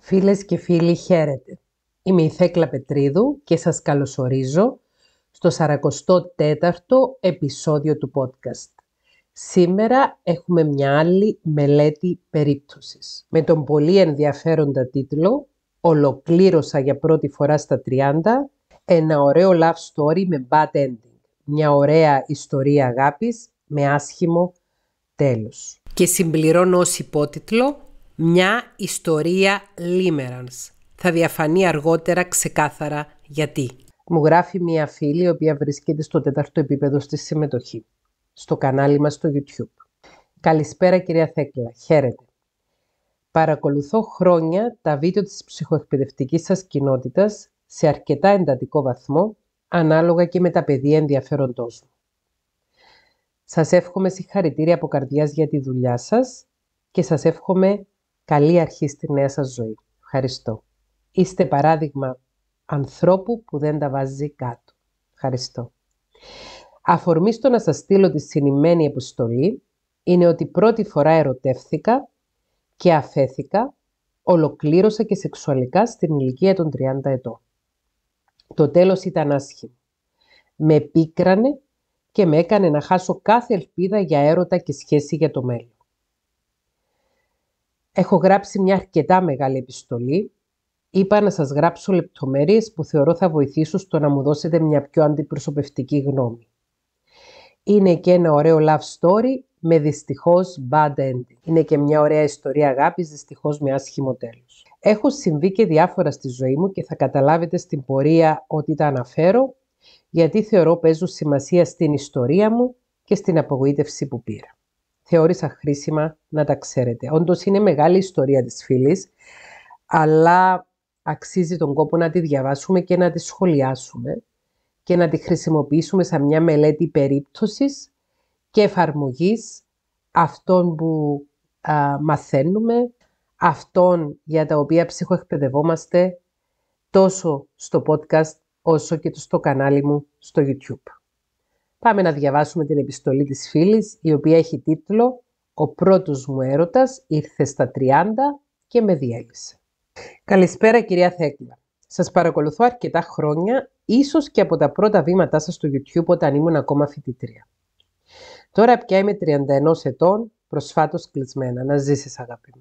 Φίλες και φίλοι χαίρετε. Είμαι η Θέκλα Πετρίδου και σας καλωσορίζω στο 44ο επεισόδιο του podcast. Σήμερα έχουμε μια άλλη μελέτη περίπτωσης με τον πολύ ενδιαφέροντα τίτλο «Ολοκλήρωσα για πρώτη φορά στα 30 ένα ωραίο love story με bad ending». Μια ωραία ιστορία αγάπης με άσχημο τέλος. Και συμπληρώνω ως υπότιτλο μια ιστορία λίμερανς. Θα διαφανεί αργότερα ξεκάθαρα γιατί. Μου γράφει μία φίλη, η οποία βρίσκεται στο τέταρτο επίπεδο στη συμμετοχή, στο κανάλι μας στο YouTube. Καλησπέρα κυρία Θέκλα, χαίρετε. Παρακολουθώ χρόνια τα βίντεο της ψυχοεκπαιδευτικής σας κοινότητας σε αρκετά εντατικό βαθμό, ανάλογα και με τα παιδεία ενδιαφέροντός μου. Σας εύχομαι συγχαρητήρια από καρδιάς για τη δουλειά σας και σας εύχομαι Καλή αρχή στη νέα σας ζωή. Ευχαριστώ. Είστε παράδειγμα ανθρώπου που δεν τα βάζει κάτω. Ευχαριστώ. Αφορμή στο να σας στείλω τη συνημένη επιστολή, είναι ότι πρώτη φορά ερωτεύθηκα και αφέθηκα, ολοκλήρωσα και σεξουαλικά στην ηλικία των 30 ετών. Το τέλος ήταν άσχημο. Με πίκρανε και με έκανε να χάσω κάθε ελπίδα για έρωτα και σχέση για το μέλλον. Έχω γράψει μια αρκετά μεγάλη επιστολή. Είπα να σας γράψω λεπτομέρειες που θεωρώ θα βοηθήσουν στο να μου δώσετε μια πιο αντιπροσωπευτική γνώμη. Είναι και ένα ωραίο love story με δυστυχώς bad ending. Είναι και μια ωραία ιστορία αγάπης, δυστυχώς με άσχημο τέλος. Έχω συμβεί και διάφορα στη ζωή μου και θα καταλάβετε στην πορεία ότι τα αναφέρω, γιατί θεωρώ παίζουν σημασία στην ιστορία μου και στην απογοήτευση που πήρα θεώρησα χρήσιμα να τα ξέρετε. Όντως είναι μεγάλη ιστορία της φίλης, αλλά αξίζει τον κόπο να τη διαβάσουμε και να τη σχολιάσουμε και να τη χρησιμοποιήσουμε σαν μια μελέτη περίπτωσης και εφαρμογής αυτών που μαθαίνουμε, αυτών για τα οποία ψυχοεκπαιδευόμαστε τόσο στο podcast όσο και στο κανάλι μου στο YouTube. Πάμε να διαβάσουμε την επιστολή της φίλης, η οποία έχει τίτλο «Ο πρώτος μου έρωτας ήρθε στα 30 και με διέλυσε». Καλησπέρα κυρία Θέκλα. Σας παρακολουθώ αρκετά χρόνια, ίσως και από τα πρώτα βήματά σας στο YouTube όταν ήμουν ακόμα φοιτητρία. Τώρα πια είμαι 31 ετών, προσφάτως κλεισμένα. Να ζήσεις αγάπη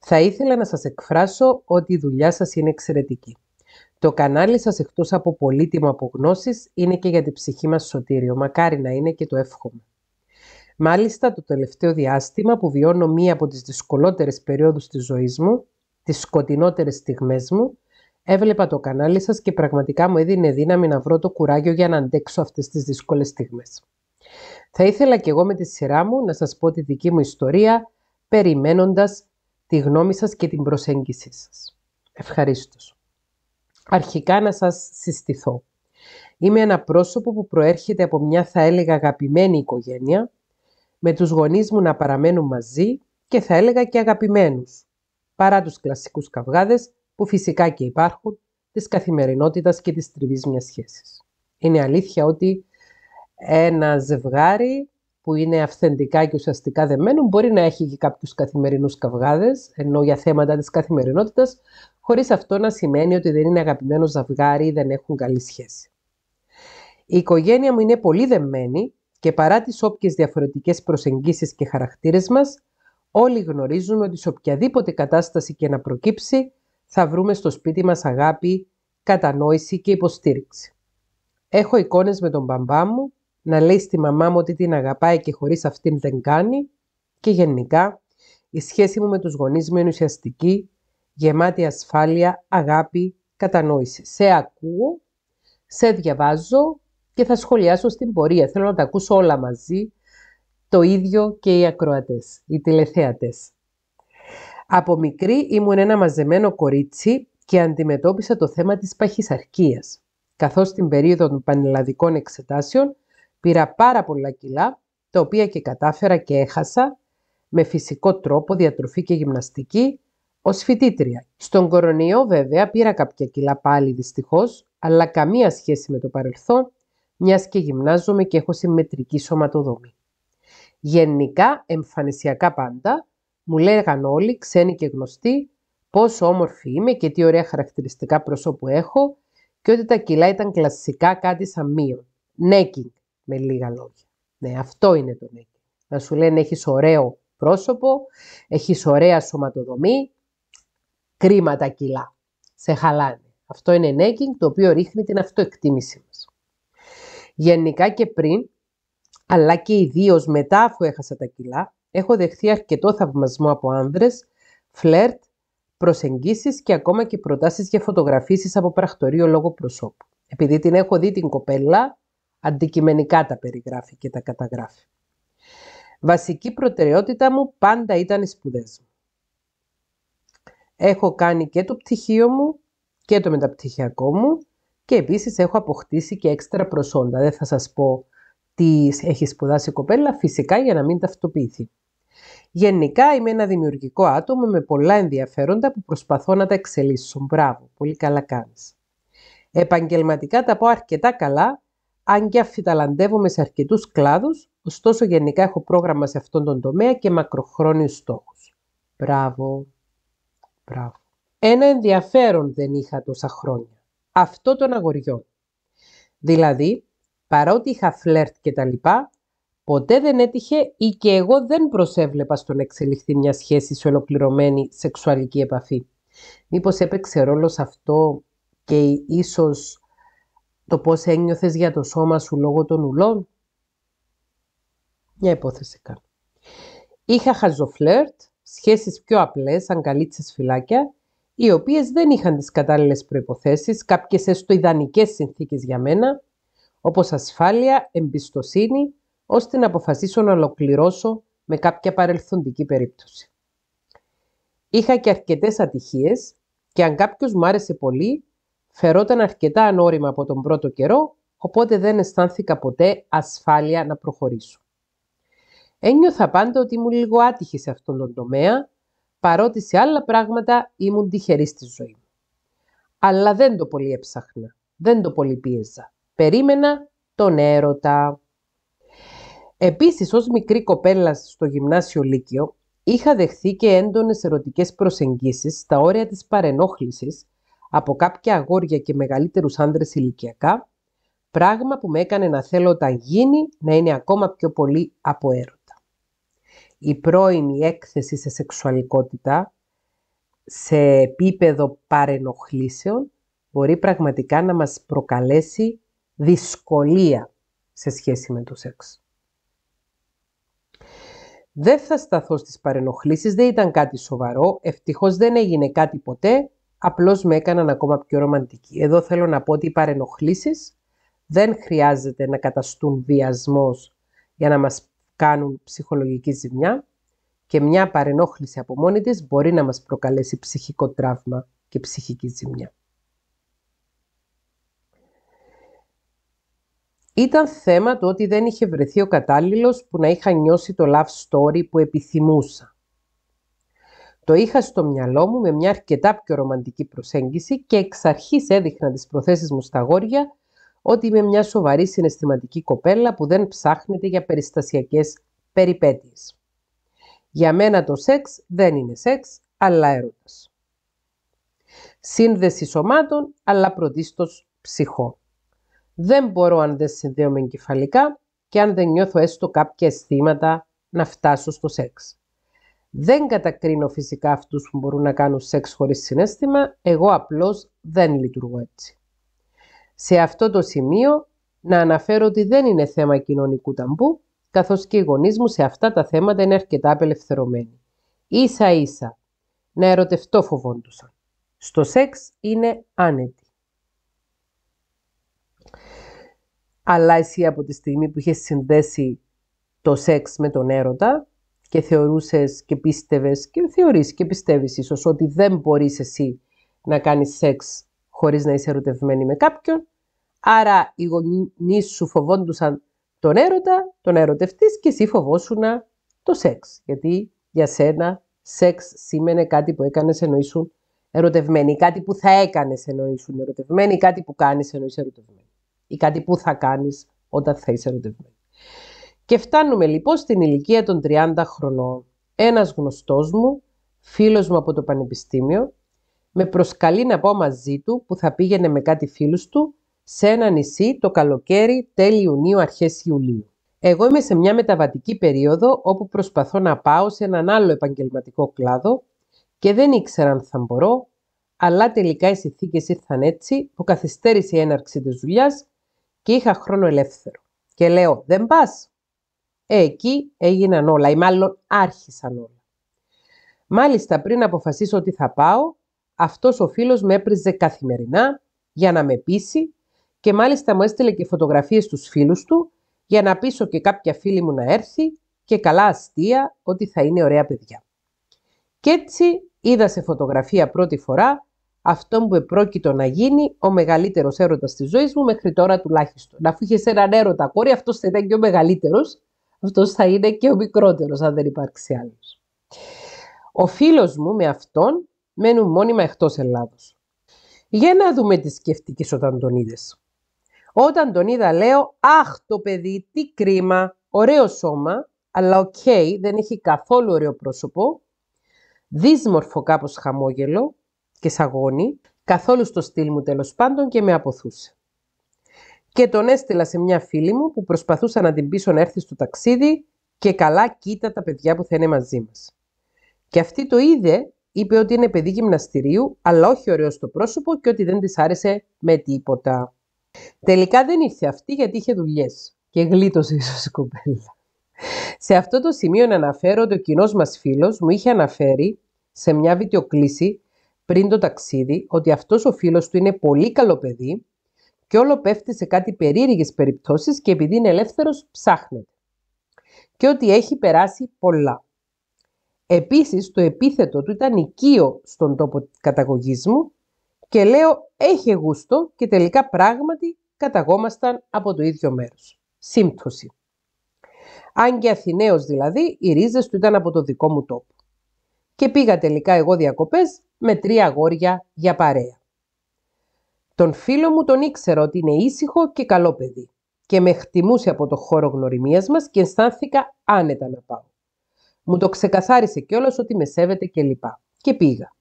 Θα ήθελα να σας εκφράσω ότι η δουλειά σας είναι εξαιρετική. Το κανάλι σας εκτός από πολύτιμο απογνώσεις είναι και για την ψυχή μας σωτήριο. Μακάρι να είναι και το εύχομαι. Μάλιστα το τελευταίο διάστημα που βιώνω μία από τις δυσκολότερες περιόδους της ζωής μου, τις σκοτεινότερες στιγμές μου, έβλεπα το κανάλι σας και πραγματικά μου έδινε δύναμη να βρω το κουράγιο για να αντέξω αυτές τις δύσκολες στιγμές. Θα ήθελα και εγώ με τη σειρά μου να σας πω τη δική μου ιστορία, περιμένοντας τη γνώμη σας και την προσέγγιση σας. Ευχαριστώ αρχικά να σας συστηθώ. Είμαι ένα πρόσωπο που προέρχεται από μια θα έλεγα αγαπημένη οικογένεια, με τους γονείς μου να παραμένουν μαζί και θα έλεγα και αγαπημένους, παρά τους κλασικούς καυγάδες που φυσικά και υπάρχουν, της καθημερινότητας και της τριβής μιας σχέσης. Είναι αλήθεια ότι ένα ζευγάρι που είναι αυθεντικά και ουσιαστικά δεμένο, μπορεί να έχει και κάποιους καθημερινούς καυγάδες, ενώ για θέματα της καθημερινότητας, χωρίς αυτό να σημαίνει ότι δεν είναι αγαπημένο ζαυγάρι ή δεν έχουν καλή σχέση. Η οικογένεια μου είναι πολύ δεμένη και παρά τις όποιες διαφορετικές προσεγγίσεις και χαρακτήρες μας, όλοι γνωρίζουμε ότι σε οποιαδήποτε κατάσταση και να προκύψει, θα βρούμε στο σπίτι μας αγάπη, κατανόηση και υποστήριξη. Έχω εικόνες με τον μπαμπά μου να λέει στη μαμά μου ότι την αγαπάει και χωρίς αυτήν δεν κάνει και γενικά η σχέση μου με τους γονείς μου είναι ουσιαστική, γεμάτη ασφάλεια, αγάπη, κατανόηση. Σε ακούω, σε διαβάζω και θα σχολιάσω στην πορεία. Θέλω να τα ακούσω όλα μαζί, το ίδιο και οι ακροατές, οι τηλεθέατες. Από μικρή ήμουν ένα μαζεμένο κορίτσι και αντιμετώπισα το θέμα της παχυσαρκίας, καθώς στην περίοδο των πανελλαδικών εξετάσεων Πήρα πάρα πολλά κιλά, τα οποία και κατάφερα και έχασα με φυσικό τρόπο διατροφή και γυμναστική ως φοιτήτρια. Στον κορονοϊό βέβαια πήρα κάποια κιλά πάλι δυστυχώς, αλλά καμία σχέση με το παρελθόν, μιας και γυμνάζομαι και έχω συμμετρική σωματοδομή. Γενικά, εμφανισιακά πάντα, μου λέγαν όλοι, ξένοι και γνωστοί, πόσο όμορφη είμαι και τι ωραία χαρακτηριστικά προσώπου έχω και ότι τα κιλά ήταν κλασικά κάτι σαν μείον με λίγα λόγια. Ναι, αυτό είναι το νέκι. Να σου λένε έχεις ωραίο πρόσωπο, έχεις ωραία σωματοδομή, κρίμα τα κιλά, σε χαλάνε. Αυτό είναι νέκινγκ το οποίο ρίχνει την αυτοεκτίμησή μας. Γενικά και πριν, αλλά και ιδίως μετά αφού έχασα τα κιλά, έχω δεχθεί αρκετό θαυμασμό από άνδρες, φλερτ, προσεγγίσεις και ακόμα και προτάσεις για φωτογραφίσεις από πρακτορείο λόγω προσώπου. Επειδή την έχω δει την κοπέλα Αντικειμενικά τα περιγράφει και τα καταγράφει. Βασική προτεραιότητα μου πάντα ήταν οι σπουδές μου. Έχω κάνει και το πτυχίο μου και το μεταπτυχιακό μου και επίσης έχω αποκτήσει και έξτρα προσόντα. Δεν θα σας πω τι έχει σπουδάσει η κοπέλα, φυσικά για να μην ταυτοποιηθεί. Γενικά είμαι ένα δημιουργικό άτομο με πολλά ενδιαφέροντα που προσπαθώ να τα εξελίσσω. Μπράβο, πολύ καλά κάνεις. Επαγγελματικά τα πω αρκετά καλά, αν και αφιταλαντεύομαι σε αρκετούς κλάδους, ωστόσο γενικά έχω πρόγραμμα σε αυτόν τον τομέα και μακροχρόνιους στόχους. Μπράβο, μπράβο. Ένα ενδιαφέρον δεν είχα τόσα χρόνια. Αυτό των αγοριών. Δηλαδή, παρότι είχα φλερτ και τα λοιπά, ποτέ δεν έτυχε ή και εγώ δεν προσέβλεπα στο να εξελιχθεί μια σχέση σε ολοκληρωμένη σεξουαλική επαφή. Μήπως έπαιξε ρόλο σε αυτό και ίσως το πώς ένιωθες για το σώμα σου λόγω των ουλών. Μια υπόθεση κάνω. Είχα χαζοφλερτ, σχέσεις πιο απλές, αν καλύτσες φυλάκια, οι οποίες δεν είχαν τις κατάλληλες προϋποθέσεις, κάποιες έστω ιδανικές συνθήκες για μένα, όπως ασφάλεια, εμπιστοσύνη, ώστε να αποφασίσω να ολοκληρώσω με κάποια παρελθοντική περίπτωση. Είχα και αρκετές ατυχίες και αν κάποιος μου άρεσε πολύ, Φερόταν αρκετά ανώριμα από τον πρώτο καιρό, οπότε δεν αισθάνθηκα ποτέ ασφάλεια να προχωρήσω. Ένιωθα πάντα ότι ήμουν λίγο άτυχη σε αυτόν τον τομέα, παρότι σε άλλα πράγματα ήμουν τυχερής στη ζωή μου. Αλλά δεν το πολύ έψαχνα, δεν το πολύ πίεζα. Περίμενα τον έρωτα. Επίσης, ως μικρή κοπέλα στο γυμνάσιο Λύκειο, είχα δεχθεί και έντονες ερωτικές προσεγγίσεις στα όρια της παρενόχλησης από κάποια αγόρια και μεγαλύτερους άνδρες ηλικιακά, πράγμα που με έκανε να θέλω όταν γίνει να είναι ακόμα πιο πολύ από έρωτα. Η πρώιμη έκθεση σε σεξουαλικότητα, σε επίπεδο παρενοχλήσεων, μπορεί πραγματικά να μας προκαλέσει δυσκολία σε σχέση με το σεξ. Δεν θα σταθώ στις παρενοχλήσεις, δεν ήταν κάτι σοβαρό, ευτυχώς δεν έγινε κάτι ποτέ απλώς με έκαναν ακόμα πιο ρομαντική. Εδώ θέλω να πω ότι οι παρενοχλήσεις δεν χρειάζεται να καταστούν βιασμός για να μας κάνουν ψυχολογική ζημιά και μια παρενόχληση από μόνη της μπορεί να μας προκαλέσει ψυχικό τραύμα και ψυχική ζημιά. Ήταν θέμα το ότι δεν είχε βρεθεί ο κατάλληλος που να είχα νιώσει το love story που επιθυμούσα. Το είχα στο μυαλό μου με μια αρκετά πιο ρομαντική προσέγγιση και εξ αρχής έδειχνα τις προθέσεις μου στα γόρια ότι είμαι μια σοβαρή συναισθηματική κοπέλα που δεν ψάχνεται για περιστασιακές περιπέτειες. Για μένα το σεξ δεν είναι σεξ, αλλά έρωτας. Σύνδεση σωμάτων, αλλά πρωτίστως ψυχό. Δεν μπορώ αν δεν συνδέομαι εγκεφαλικά και αν δεν νιώθω έστω κάποια αισθήματα να φτάσω στο σεξ. Δεν κατακρίνω φυσικά αυτούς που μπορούν να κάνουν σεξ χωρίς συνέστημα, εγώ απλώς δεν λειτουργώ έτσι. Σε αυτό το σημείο να αναφέρω ότι δεν είναι θέμα κοινωνικού ταμπού, καθώς και οι γονείς μου σε αυτά τα θέματα είναι αρκετά απελευθερωμένοι. Ίσα ίσα, να ερωτευτώ φοβόντουσαν. Στο σεξ είναι άνετοι. Αλλά εσύ από τη στιγμή που είχες συνδέσει το σεξ με τον έρωτα, και θεωρούσες και πίστευες και θεωρείς και πιστεύεις ίσως ότι δεν μπορείς εσύ να κάνεις σεξ χωρίς να είσαι ερωτευμένη με κάποιον. Άρα οι γονείς σου φοβόντουσαν τον έρωτα, τον ερωτευτής και εσύ φοβόσουν το σεξ. Γιατί για σένα σεξ σήμαινε κάτι που έκανες ενώ ήσουν ερωτευμένη, κάτι που θα έκανες ενώ ήσουν ερωτευμένη, κάτι που κάνεις ενώ είσαι ερωτευμένη ή κάτι που θα κάνεις όταν θα είσαι ερωτευμένη. Και φτάνουμε λοιπόν στην ηλικία των 30 χρονών. Ένας γνωστός μου, φίλος μου από το πανεπιστήμιο, με προσκαλεί να πάω μαζί του που θα πήγαινε με κάτι φίλους του σε ένα νησί το καλοκαίρι τέλη Ιουνίου αρχές Ιουλίου. Εγώ είμαι σε μια μεταβατική περίοδο όπου προσπαθώ να πάω σε έναν άλλο επαγγελματικό κλάδο και δεν ήξερα αν θα μπορώ, αλλά τελικά οι συνθήκες ήρθαν έτσι που καθυστέρησε η έναρξη της δουλειάς και είχα χρόνο ελεύθερο. Και λέω, δεν πας. Εκεί έγιναν όλα ή μάλλον άρχισαν όλα. Μάλιστα πριν αποφασίσω ότι θα πάω, αυτός ο φίλος με έπριζε καθημερινά για να με πείσει και μάλιστα μου έστειλε και φωτογραφίες στους φίλους του για να πείσω και κάποια φίλη μου να έρθει και καλά αστεία ότι θα είναι ωραία παιδιά. Κι έτσι είδα σε φωτογραφία πρώτη φορά αυτό που επρόκειτο να γίνει ο μεγαλύτερος έρωτας της ζωής μου μέχρι τώρα τουλάχιστον. Αφού είχε έναν έρωτα κόρη, αυτός ήταν και ο μεγαλύτερος αυτός θα είναι και ο μικρότερος αν δεν υπάρξει άλλος. Ο φίλος μου με αυτόν μένουν μόνιμα εκτός Ελλάδος. Για να δούμε τις σκέφτηκε όταν τον είδες. Όταν τον είδα λέω, αχ το παιδί, τι κρίμα, ωραίο σώμα, αλλά οκ, δεν έχει καθόλου ωραίο πρόσωπο, δύσμορφο κάπως χαμόγελο και σαγόνι, καθόλου στο στυλ μου τέλος πάντων και με αποθούσε και τον έστειλα σε μια φίλη μου που προσπαθούσα να την πείσω να έρθει στο ταξίδι και καλά κοίτα τα παιδιά που θα είναι μαζί μας. Και αυτή το είδε, είπε ότι είναι παιδί γυμναστηρίου, αλλά όχι ωραίος στο πρόσωπο και ότι δεν της άρεσε με τίποτα. Τελικά δεν ήρθε αυτή γιατί είχε δουλειές και γλίτωσε ίσως η κοπέλα. Σε αυτό το σημείο να αναφέρω ότι ο κοινός μας φίλος μου είχε αναφέρει σε μια βιντεοκλήση πριν το ταξίδι ότι αυτός ο φίλος του είναι πολύ καλό παιδί και όλο πέφτει σε κάτι περίεργες περιπτώσεις και επειδή είναι ελεύθερος ψάχνεται. Και ότι έχει περάσει πολλά. Επίσης το επίθετο του ήταν οικείο στον τόπο καταγωγής μου και λέω έχει γούστο και τελικά πράγματι καταγόμασταν από το ίδιο μέρος. Σύμπτωση. Αν και Αθηναίος δηλαδή, οι ρίζες του ήταν από το δικό μου τόπο. Και πήγα τελικά εγώ διακοπές με τρία αγόρια για παρέα. Τον φίλο μου τον ήξερα ότι είναι ήσυχο και καλό παιδί και με χτιμούσε από το χώρο γνωριμίας μας και αισθάνθηκα άνετα να πάω. Μου το ξεκαθάρισε κιόλας ότι με σέβεται και Και πήγα.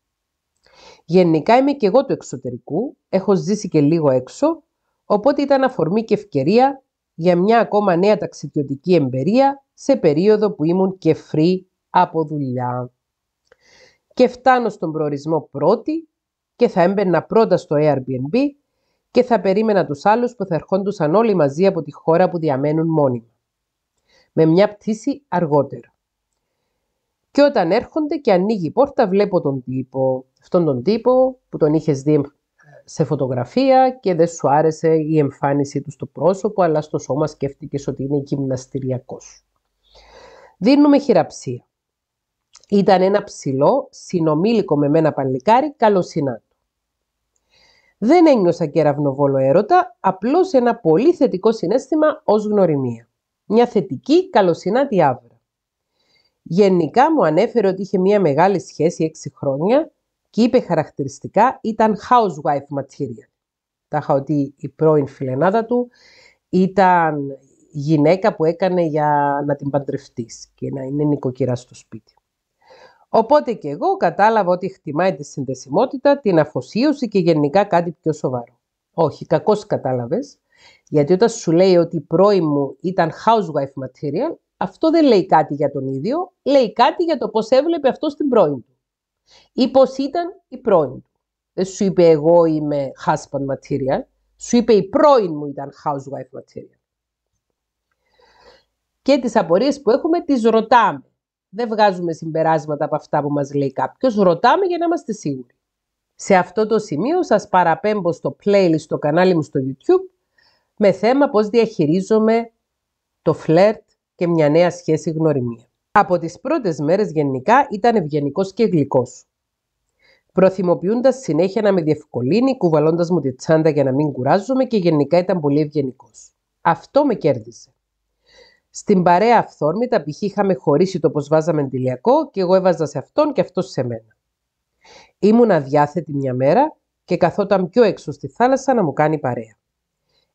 Γενικά είμαι και εγώ του εξωτερικού, έχω ζήσει και λίγο έξω, οπότε ήταν αφορμή και ευκαιρία για μια ακόμα νέα ταξιδιωτική εμπειρία σε περίοδο που ήμουν και free από δουλειά. Και φτάνω στον προορισμό πρώτη και θα έμπαινα πρώτα στο Airbnb και θα περίμενα τους άλλους που θα ερχόντουσαν όλοι μαζί από τη χώρα που διαμένουν μόνοι. Με μια πτήση αργότερα. Και όταν έρχονται και ανοίγει η πόρτα βλέπω τον τύπο, αυτόν τον τύπο που τον είχες δει σε φωτογραφία και δεν σου άρεσε η εμφάνιση του στο πρόσωπο, αλλά στο σώμα σκέφτηκες ότι είναι γυμναστηριακός. Δίνουμε χειραψία. Ήταν ένα ψηλό, συνομήλικο με μένα παλικάρι, καλοσυνάτη. Δεν ένιωσα κεραυνοβόλο έρωτα, απλώς ένα πολύ θετικό συνέστημα ως γνωριμία. Μια θετική καλοσυνάτη άβρα. Γενικά μου ανέφερε ότι είχε μια μεγάλη σχέση 6 χρόνια και είπε χαρακτηριστικά ήταν housewife material. Τα ότι η πρώην φιλενάδα του ήταν γυναίκα που έκανε για να την παντρευτείς και να είναι νοικοκυρά στο σπίτι. Οπότε και εγώ κατάλαβα ότι χτιμάει τη συνδεσιμότητα, την αφοσίωση και γενικά κάτι πιο σοβαρό. Όχι, κακώς κατάλαβες, γιατί όταν σου λέει ότι η πρώη μου ήταν housewife material, αυτό δεν λέει κάτι για τον ίδιο, λέει κάτι για το πώς έβλεπε αυτός την πρώην του. Ή πώς ήταν η πω ηταν η πρωην του. Δεν σου είπε εγώ είμαι husband material, σου είπε η πρώην μου ήταν housewife material. Και τις απορίες που έχουμε τις ρωτάμε δεν βγάζουμε συμπεράσματα από αυτά που μας λέει κάποιος, ρωτάμε για να είμαστε σίγουροι. Σε αυτό το σημείο σας παραπέμπω στο playlist στο κανάλι μου στο YouTube με θέμα πώς διαχειρίζομαι το φλερτ και μια νέα σχέση γνωριμία. Από τις πρώτες μέρες γενικά ήταν ευγενικός και γλυκός. Προθυμοποιούντας συνέχεια να με διευκολύνει, κουβαλώντας μου τη τσάντα για να μην κουράζομαι και γενικά ήταν πολύ ευγενικός. Αυτό με κέρδισε. Στην παρέα αυθόρμητα, π.χ. είχαμε χωρίσει το πως βάζαμε τηλιακό και εγώ έβαζα σε αυτόν και αυτός σε μένα. Ήμουν αδιάθετη μια μέρα και καθόταν πιο έξω στη θάλασσα να μου κάνει παρέα.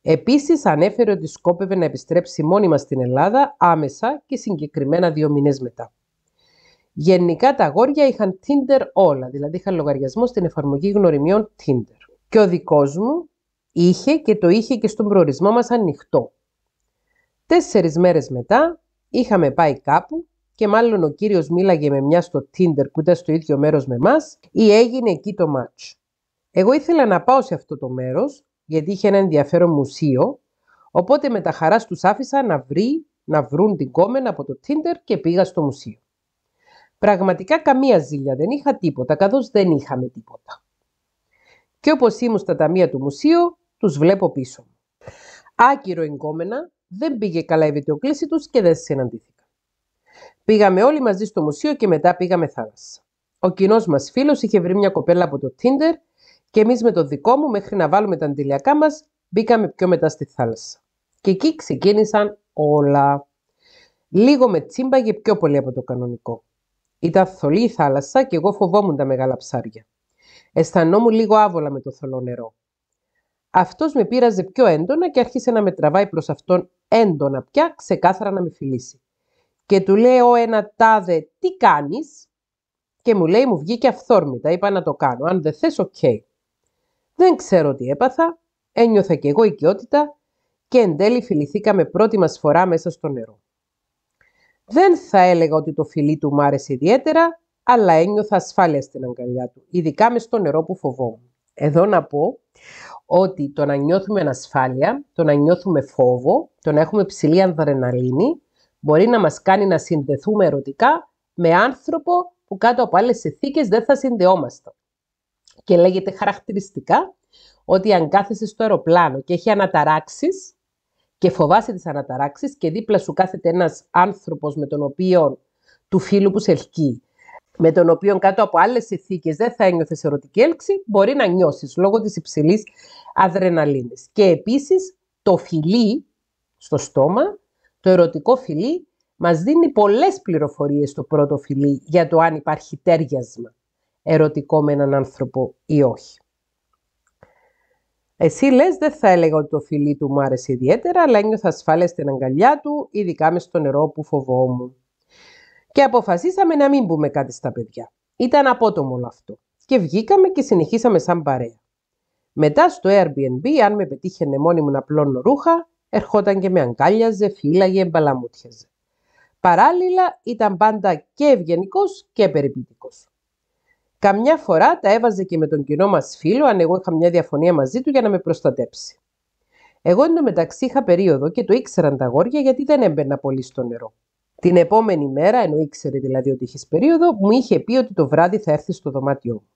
Επίσης, ανέφερε ότι σκόπευε να επιστρέψει μόνιμα στην Ελλάδα άμεσα και συγκεκριμένα δύο μήνες μετά. Γενικά τα αγόρια είχαν Tinder όλα, δηλαδή είχαν λογαριασμό στην εφαρμογή γνωριμιών Tinder. Και ο δικός μου είχε και το είχε και στον προορισμό μας ανοιχτό. Τέσσερις μέρες μετά είχαμε πάει κάπου και μάλλον ο κύριος μίλαγε με μια στο Tinder που ήταν στο ίδιο μέρος με μας ή έγινε εκεί το match. Εγώ ήθελα να πάω σε αυτό το μέρος γιατί είχε ένα ενδιαφέρον μουσείο οπότε με τα χαράς τους άφησα να βρει να βρουν την κόμενα από το Tinder και πήγα στο μουσείο. Πραγματικά καμία ζήλια δεν είχα τίποτα, καθώς δεν είχαμε τίποτα. Και όπως ήμουν στα ταμεία του μουσείου, τους βλέπω πίσω μου. Άκυρο εγκόμενα, δεν πήγε καλά η βιντεοκλήση τους και δεν συναντήθηκαν. Πήγαμε όλοι μαζί στο μουσείο και μετά πήγαμε θάλασσα. Ο κοινός μας φίλος είχε βρει μια κοπέλα από το Tinder και εμείς με το δικό μου, μέχρι να βάλουμε τα αντιλιακά μας, μπήκαμε πιο μετά στη θάλασσα. Και εκεί ξεκίνησαν όλα. Λίγο με τσίμπαγε πιο πολύ από το κανονικό. Ήταν θολή η θάλασσα και εγώ φοβόμουν τα μεγάλα ψάρια. Αισθανόμουν λίγο άβολα με το θολό νερό. Αυτός με πείραζε πιο έντονα και άρχισε να με τραβάει προς αυτόν έντονα πια, ξεκάθαρα να με φιλήσει. Και του λέω ένα τάδε, τι κάνεις? Και μου λέει, μου βγήκε αυθόρμητα, είπα να το κάνω, αν δεν θες, οκ. Δεν ξέρω τι έπαθα, ένιωθα κι εγώ οικειότητα και εν τέλει φιληθήκαμε πρώτη μας φορά μέσα στο νερό. Δεν θα έλεγα ότι το φιλί του μου άρεσε ιδιαίτερα, αλλά ένιωθα ασφάλεια στην αγκαλιά του, ειδικά μες στο νερό που φοβόμουν. Εδώ να πω ότι το να νιώθουμε ανασφάλεια, το να νιώθουμε φόβο, το να έχουμε ψηλή ανδρεναλίνη μπορεί να μας κάνει να συνδεθούμε ερωτικά με άνθρωπο που κάτω από άλλες συνθήκες δεν θα συνδεόμαστε. Και λέγεται χαρακτηριστικά ότι αν κάθεσαι στο αεροπλάνο και έχει αναταράξεις και φοβάσαι τις αναταράξεις και δίπλα σου κάθεται ένας άνθρωπος με τον οποίο του φίλου που σε ελκύει με τον οποίο κάτω από άλλες συνθήκες δεν θα ένιωθες ερωτική έλξη, μπορεί να νιώσεις λόγω της υψηλής αδρεναλίνης. Και επίσης το φιλί στο στόμα, το ερωτικό φιλί, μας δίνει πολλές πληροφορίες στο πρώτο φιλί για το αν υπάρχει τέριασμα ερωτικό με έναν άνθρωπο ή όχι. Εσύ λες, δεν θα έλεγα ότι το φιλί του μου άρεσε ιδιαίτερα, αλλά ένιωθα ασφάλεια στην αγκαλιά του, ειδικά μες στο νερό που φοβόμουν. Και αποφασίσαμε να μην πούμε κάτι στα παιδιά. Ήταν απότομο όλο αυτό. Και βγήκαμε και συνεχίσαμε σαν παρέα. Μετά στο Airbnb, αν με πετύχαινε μόνη μου να πλώνω ρούχα, ερχόταν και με αγκάλιαζε, φύλαγε, μπαλαμούτιαζε. Παράλληλα, ήταν πάντα και ευγενικός και περιποιητικός. Καμιά φορά τα έβαζε και με τον κοινό μας φίλο, αν εγώ είχα μια διαφωνία μαζί του για να με προστατέψει. Εγώ εντωμεταξύ είχα περίοδο και το ήξεραν τα γόρια γιατί δεν έμπαινα πολύ στο νερό. Την επόμενη μέρα, ενώ ήξερε δηλαδή ότι είχες περίοδο, μου είχε πει ότι το βράδυ θα έρθεις στο δωμάτιό μου.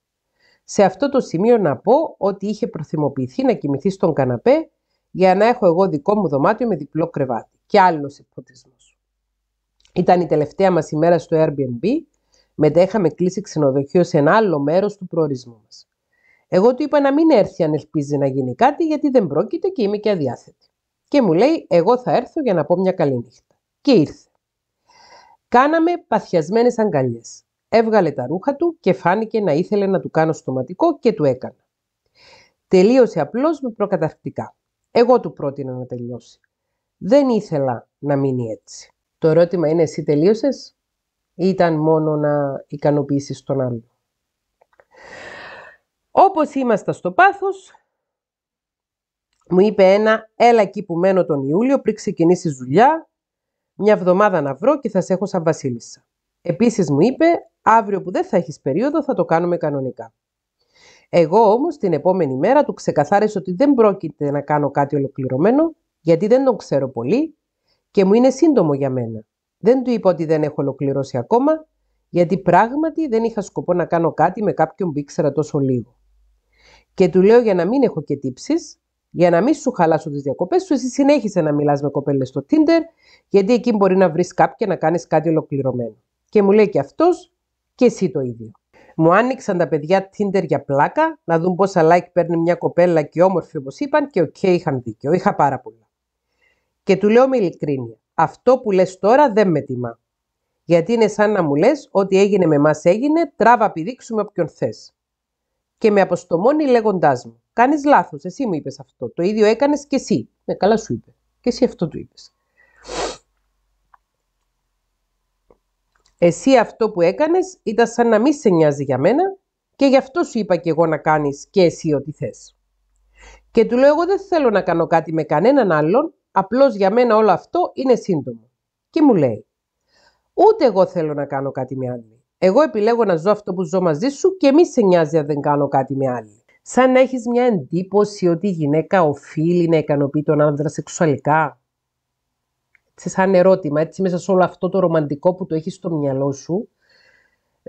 Σε αυτό το σημείο να πω ότι είχε προθυμοποιηθεί να κοιμηθεί στον καναπέ για να έχω εγώ δικό μου δωμάτιο με διπλό κρεβάτι και άλλος εκποτισμό. Ήταν η τελευταία μας ημέρα στο Airbnb, μετά είχαμε κλείσει ξενοδοχείο σε ένα άλλο μέρος του προορισμού μας. Εγώ του είπα να μην έρθει αν ελπίζει να γίνει κάτι, γιατί δεν πρόκειται και είμαι και αδιάθετη. Και μου λέει: Εγώ θα έρθω για να πω μια καλή νύχτα. Και ήρθε. Κάναμε παθιασμένες αγκαλιές. Έβγαλε τα ρούχα του και φάνηκε να ήθελε να του κάνω στοματικό και του έκανα. Τελείωσε απλώς με προκαταρκτικά. Εγώ του πρότεινα να τελειώσει. Δεν ήθελα να μείνει έτσι. Το ερώτημα είναι εσύ τελείωσες ή ήταν μόνο να ικανοποιήσεις τον άλλο. Όπως ήμασταν στο πάθος, μου είπε ένα «έλα εκεί που μένω τον Ιούλιο πριν ξεκινήσει δουλειά, μια εβδομάδα να βρω και θα σε έχω σαν βασίλισσα. Επίσης μου είπε, αύριο που δεν θα έχεις περίοδο θα το κάνουμε κανονικά. Εγώ όμως την επόμενη μέρα του ξεκαθάρισα ότι δεν πρόκειται να κάνω κάτι ολοκληρωμένο, γιατί δεν τον ξέρω πολύ και μου είναι σύντομο για μένα. Δεν του είπα ότι δεν έχω ολοκληρώσει ακόμα, γιατί πράγματι δεν είχα σκοπό να κάνω κάτι με κάποιον που ήξερα τόσο λίγο. Και του λέω για να μην έχω και τύψεις, για να μην σου χαλάσουν τις διακοπές σου, εσύ συνέχισε να μιλάς με κοπέλες στο Tinder, γιατί εκεί μπορεί να βρεις κάποια να κάνεις κάτι ολοκληρωμένο. Και μου λέει και αυτός και εσύ το ίδιο. Μου άνοιξαν τα παιδιά Tinder για πλάκα, να δουν πόσα like παίρνει μια κοπέλα και όμορφη όπως είπαν, και οκ, okay, είχαν δίκιο. Είχα πάρα πολλά. Και του λέω με ειλικρίνεια, αυτό που λες τώρα δεν με τιμά. Γιατί είναι σαν να μου λες ότι έγινε με εμάς έγινε, τράβα πηδήξουμε όποιον θες. Και με αποστομώνει λέγοντάς μου. Κάνεις λάθος. Εσύ μου είπες αυτό. Το ίδιο έκανες και εσύ. Ναι, καλά σου είπε. Και εσύ αυτό του είπες. Εσύ αυτό που έκανες ήταν σαν να μην σε νοιάζει για μένα και γι' αυτό σου είπα και εγώ να κάνεις και εσύ ό,τι θες. Και του λέω εγώ δεν θέλω να κάνω κάτι με κανέναν άλλον, απλώς για μένα όλο αυτό είναι σύντομο. Και μου λέει, ούτε εγώ θέλω να κάνω κάτι με άλλη. Εγώ επιλέγω να ζω αυτό που ζω μαζί σου και μη σε νοιάζει αν δεν κάνω κάτι με άλλη σαν να έχεις μια εντύπωση ότι η γυναίκα οφείλει να ικανοποιεί τον άνδρα σεξουαλικά. Σε σαν ερώτημα, έτσι μέσα σε όλο αυτό το ρομαντικό που το έχεις στο μυαλό σου,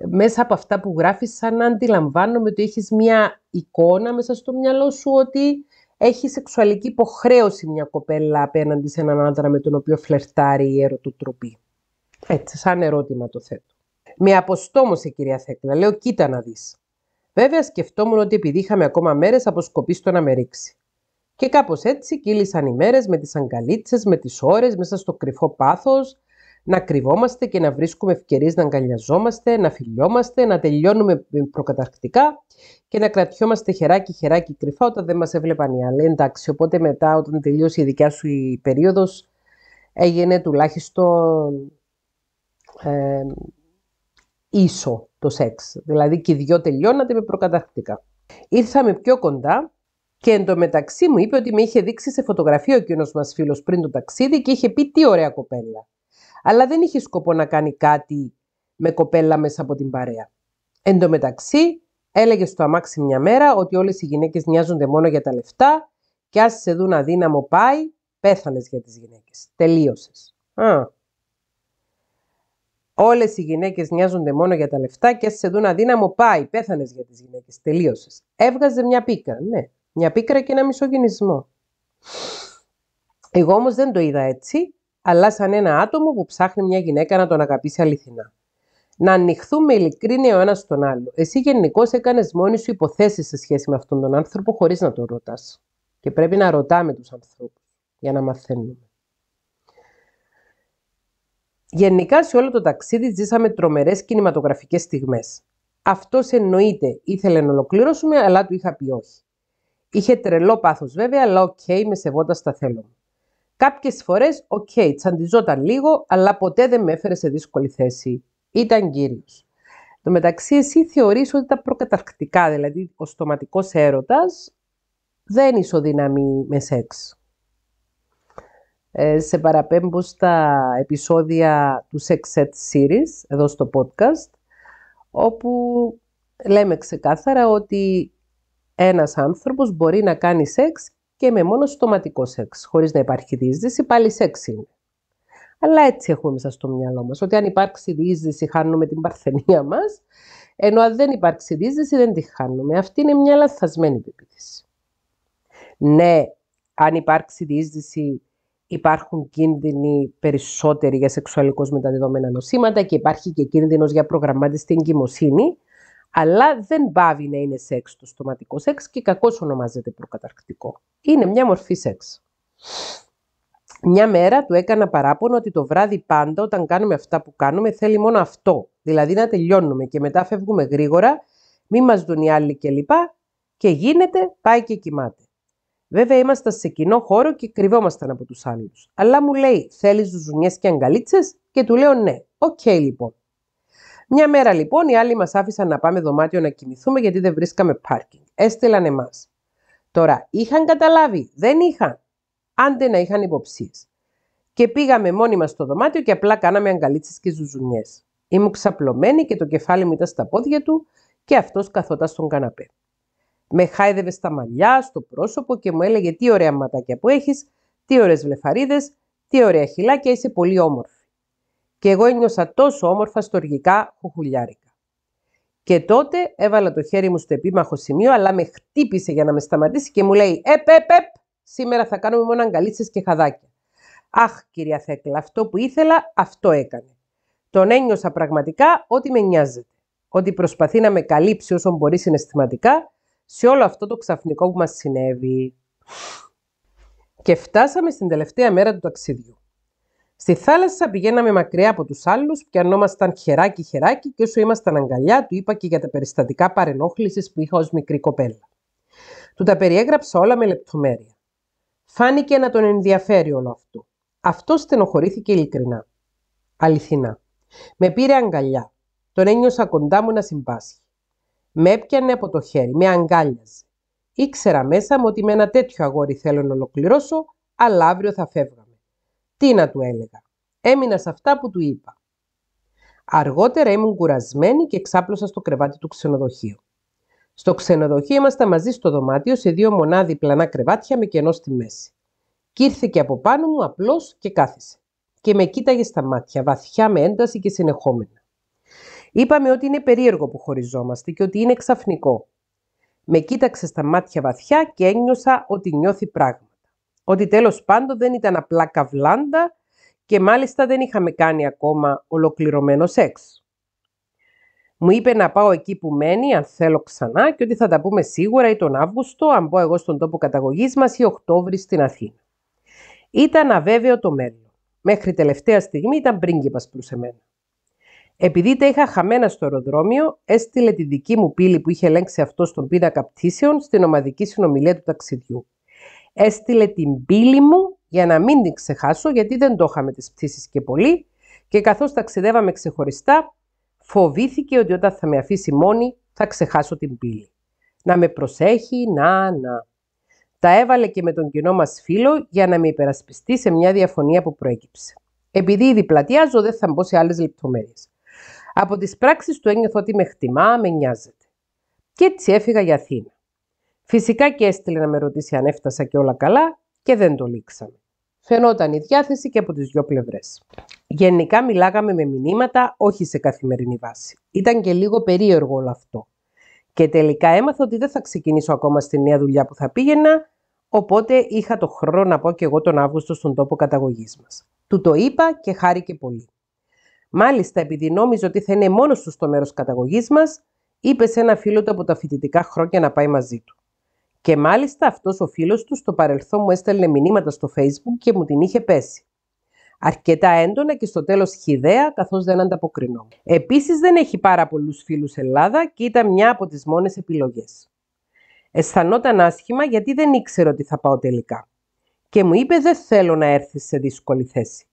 μέσα από αυτά που γράφεις, σαν να αντιλαμβάνομαι ότι έχεις μια εικόνα μέσα στο μυαλό σου ότι έχει σεξουαλική υποχρέωση μια κοπέλα απέναντι σε έναν άντρα με τον οποίο φλερτάρει η ερωτοτροπή. Έτσι, σαν ερώτημα το θέτω. Με αποστόμωσε, κυρία Θέκλα. Λέω, κοίτα να δεις. Βέβαια σκεφτόμουν ότι επειδή είχαμε ακόμα μέρες αποσκοπή στο να με ρίξει. Και κάπως έτσι κύλησαν οι μέρες με τις αγκαλίτσες, με τις ώρες, μέσα στο κρυφό πάθος, να κρυβόμαστε και να βρίσκουμε ευκαιρίες να αγκαλιαζόμαστε, να φιλιόμαστε, να τελειώνουμε προκαταρκτικά και να κρατιόμαστε χεράκι χεράκι κρυφά όταν δεν μας έβλεπαν οι άλλοι. Εντάξει, οπότε μετά όταν τελείωσε η δικιά σου η έγινε τουλάχιστον ε, ίσο το σεξ. Δηλαδή και οι δυο τελειώνατε με προκαταρκτικά. Ήρθαμε πιο κοντά και εντωμεταξύ μου είπε ότι με είχε δείξει σε φωτογραφία ο κοινό μας φίλος πριν το ταξίδι και είχε πει τι ωραία κοπέλα. Αλλά δεν είχε σκοπό να κάνει κάτι με κοπέλα μέσα από την παρέα. Εν μεταξύ, έλεγε στο αμάξι μια μέρα ότι όλες οι γυναίκες νοιάζονται μόνο για τα λεφτά και αν σε δουν αδύναμο πάει, πέθανες για τις γυναίκες. Τελείωσες. Όλες οι γυναίκες νοιάζονται μόνο για τα λεφτά και σε δουν αδύναμο πάει. πέθανες για τις γυναίκες. Τελείωσες. Έβγαζε μια πίκρα. Ναι. Μια πίκρα και ένα μισογενισμό. Εγώ όμως δεν το είδα έτσι, αλλά σαν ένα άτομο που ψάχνει μια γυναίκα να τον αγαπήσει αληθινά. Να ανοιχθούμε ειλικρίνεια ο ένας στον άλλο. Εσύ γενικώς έκανες μόνη σου υποθέσεις σε σχέση με αυτόν τον άνθρωπο χωρίς να τον ρωτάς. Και πρέπει να ρωτάμε τους ανθρώπους για να μαθαίνουμε. Γενικά σε όλο το ταξίδι ζήσαμε τρομερές κινηματογραφικές στιγμές. Αυτό εννοείται, ήθελε να ολοκληρώσουμε, αλλά του είχα πει όχι. Είχε τρελό πάθος βέβαια, αλλά οκ, okay, με σεβόντα τα θέλω Κάποιε Κάποιες φορές, οκ, okay, τσαντιζόταν λίγο, αλλά ποτέ δεν με έφερε σε δύσκολη θέση. Ήταν κύριος. Το μεταξύ εσύ θεωρείς ότι τα προκαταρκτικά, δηλαδή ο στοματικός έρωτας, δεν ισοδυναμεί με σεξ. Ε, σε παραπέμπω στα επεισόδια του Sex Set Series εδώ στο podcast όπου λέμε ξεκάθαρα ότι ένας άνθρωπος μπορεί να κάνει σεξ και με μόνο στοματικό σεξ, χωρίς να υπάρχει διείσδυση, πάλι σεξ είναι. Αλλά έτσι έχουμε μέσα στο μυαλό μας, ότι αν υπάρξει διείσδυση χάνουμε την παρθενία μας, ενώ αν δεν υπάρξει διείσδυση δεν τη χάνουμε. Αυτή είναι μια λαθασμένη πεποίθηση. Ναι, αν υπάρξει διείσδυση υπάρχουν κίνδυνοι περισσότεροι για σεξουαλικώς μεταδεδομένα νοσήματα και υπάρχει και κίνδυνος για προγραμμάτιστη εγκυμοσύνη, αλλά δεν πάβει να είναι σεξ το στοματικό σεξ και κακώς ονομάζεται προκαταρκτικό. Είναι μια μορφή σεξ. Μια μέρα του έκανα παράπονο ότι το βράδυ πάντα όταν κάνουμε αυτά που κάνουμε θέλει μόνο αυτό. Δηλαδή να τελειώνουμε και μετά φεύγουμε γρήγορα, μη μας δουν οι άλλοι κλπ. Και, και γίνεται, πάει και κοιμάται. Βέβαια, ήμασταν σε κοινό χώρο και κρυβόμασταν από τους άλλους. Αλλά μου λέει: Θέλεις ζουζουνιέ και αγκαλίτσες, και του λέω ναι. Οκ, okay, λοιπόν. Μια μέρα λοιπόν οι άλλοι μας άφησαν να πάμε δωμάτιο να κοιμηθούμε γιατί δεν βρίσκαμε πάρκινγκ. Έστειλαν εμάς. Τώρα, είχαν καταλάβει, δεν είχαν. Άντε να είχαν υποψίες. Και πήγαμε μόνοι μας στο δωμάτιο και απλά κάναμε αγκαλίτσες και ζουζουνιές. Ήμουν ξαπλωμένη και το κεφάλι μου ήταν στα πόδια του και αυτός καθόταν στον καναπέ. Με χάιδευε στα μαλλιά, στο πρόσωπο και μου έλεγε τι ωραία ματάκια που έχεις, τι ωραίες βλεφαρίδες, τι ωραία χυλάκια, είσαι πολύ όμορφη. Και εγώ ένιωσα τόσο όμορφα στοργικά χουχουλιάρικα. Και τότε έβαλα το χέρι μου στο επίμαχο σημείο, αλλά με χτύπησε για να με σταματήσει και μου λέει «Επ, επ, επ, σήμερα θα κάνουμε μόνο αγκαλίτσες και χαδάκια». Αχ, κυρία Θέκλα, αυτό που ήθελα, αυτό έκανε. Τον ένιωσα πραγματικά ότι με νοιάζεται, ότι προσπαθεί να με καλύψει όσο μπορεί συναισθηματικά σε όλο αυτό το ξαφνικό που μας συνέβη. Και φτάσαμε στην τελευταία μέρα του ταξιδιού. Στη θάλασσα πηγαίναμε μακριά από τους άλλους, πιανόμασταν χεράκι χεράκι και όσο ήμασταν αγκαλιά του είπα και για τα περιστατικά παρενόχλησης που είχα ως μικρή κοπέλα. Του τα περιέγραψα όλα με λεπτομέρεια. Φάνηκε να τον ενδιαφέρει όλο αυτό. Αυτό στενοχωρήθηκε ειλικρινά. Αληθινά. Με πήρε αγκαλιά. Τον ένιωσα κοντά μου να συμπάσχει. Με έπιανε από το χέρι, με αγκάλιαζε. Ήξερα μέσα μου ότι με ένα τέτοιο αγόρι θέλω να ολοκληρώσω, αλλά αύριο θα φεύγαμε. Τι να του έλεγα. Έμεινα σε αυτά που του είπα. Αργότερα ήμουν κουρασμένη και ξάπλωσα στο κρεβάτι του ξενοδοχείου. Στο ξενοδοχείο ήμασταν μαζί στο δωμάτιο σε δύο μονάδι πλανά κρεβάτια με κενό στη μέση. Κύρθηκε από πάνω μου απλώς και κάθισε. Και με κοίταγε στα μάτια, βαθιά με ένταση και συνεχόμενα. Είπαμε ότι είναι περίεργο που χωριζόμαστε και ότι είναι ξαφνικό. Με κοίταξε στα μάτια βαθιά και ένιωσα ότι νιώθει πράγματα. Ότι τέλος πάντων δεν ήταν απλά καβλάντα και μάλιστα δεν είχαμε κάνει ακόμα ολοκληρωμένο σεξ. Μου είπε να πάω εκεί που μένει, αν θέλω ξανά, και ότι θα τα πούμε σίγουρα ή τον Αύγουστο, αν πω εγώ στον τόπο καταγωγής μας, ή Οκτώβρη στην Αθήνα. Ήταν αβέβαιο το μέλλον. Μέχρι τελευταία στιγμή ήταν πρίγκιπα προ εμένα. Επειδή τα είχα χαμένα στο αεροδρόμιο, έστειλε τη δική μου πύλη που είχε ελέγξει αυτό στον πίνακα πτήσεων στην ομαδική συνομιλία του ταξιδιού. Έστειλε την πύλη μου για να μην την ξεχάσω, γιατί δεν το είχαμε τις πτήσεις και πολύ, και καθώς ταξιδεύαμε ξεχωριστά, φοβήθηκε ότι όταν θα με αφήσει μόνη, θα ξεχάσω την πύλη. Να με προσέχει, να, να. Τα έβαλε και με τον κοινό μας φίλο για να με υπερασπιστεί σε μια διαφωνία που προέκυψε. Επειδή ήδη πλατιάζω, δεν θα μπω σε άλλες λεπτομέρειες. Από τις πράξεις του ένιωθω ότι με χτιμά, με νοιάζεται. Και έτσι έφυγα για Αθήνα. Φυσικά και έστειλε να με ρωτήσει αν έφτασα και όλα καλά και δεν το λήξαμε. Φαινόταν η διάθεση και από τις δυο πλευρές. Γενικά μιλάγαμε με μηνύματα, όχι σε καθημερινή βάση. Ήταν και λίγο περίεργο όλο αυτό. Και τελικά έμαθα ότι δεν θα ξεκινήσω ακόμα στη νέα δουλειά που θα πήγαινα, οπότε είχα το χρόνο να πω και εγώ τον Αύγουστο στον τόπο καταγωγής μας. Του το είπα και χάρηκε πολύ. Μάλιστα, επειδή νόμιζε ότι θα είναι μόνος του στο μέρος καταγωγής μας, είπε σε ένα φίλο του από τα φοιτητικά χρόνια να πάει μαζί του. Και μάλιστα αυτός ο φίλος του στο παρελθόν μου έστελνε μηνύματα στο Facebook και μου την είχε πέσει. Αρκετά έντονα και στο τέλος χιδέα, καθώς δεν ανταποκρινόμουν. Επίσης, δεν έχει πάρα πολλούς φίλους Ελλάδα και ήταν μια από τις μόνες επιλογές. Αισθανόταν άσχημα γιατί δεν ήξερε ότι θα πάω τελικά. Και μου είπε δεν θέλω να έρθεις σε δύσκολη θέση.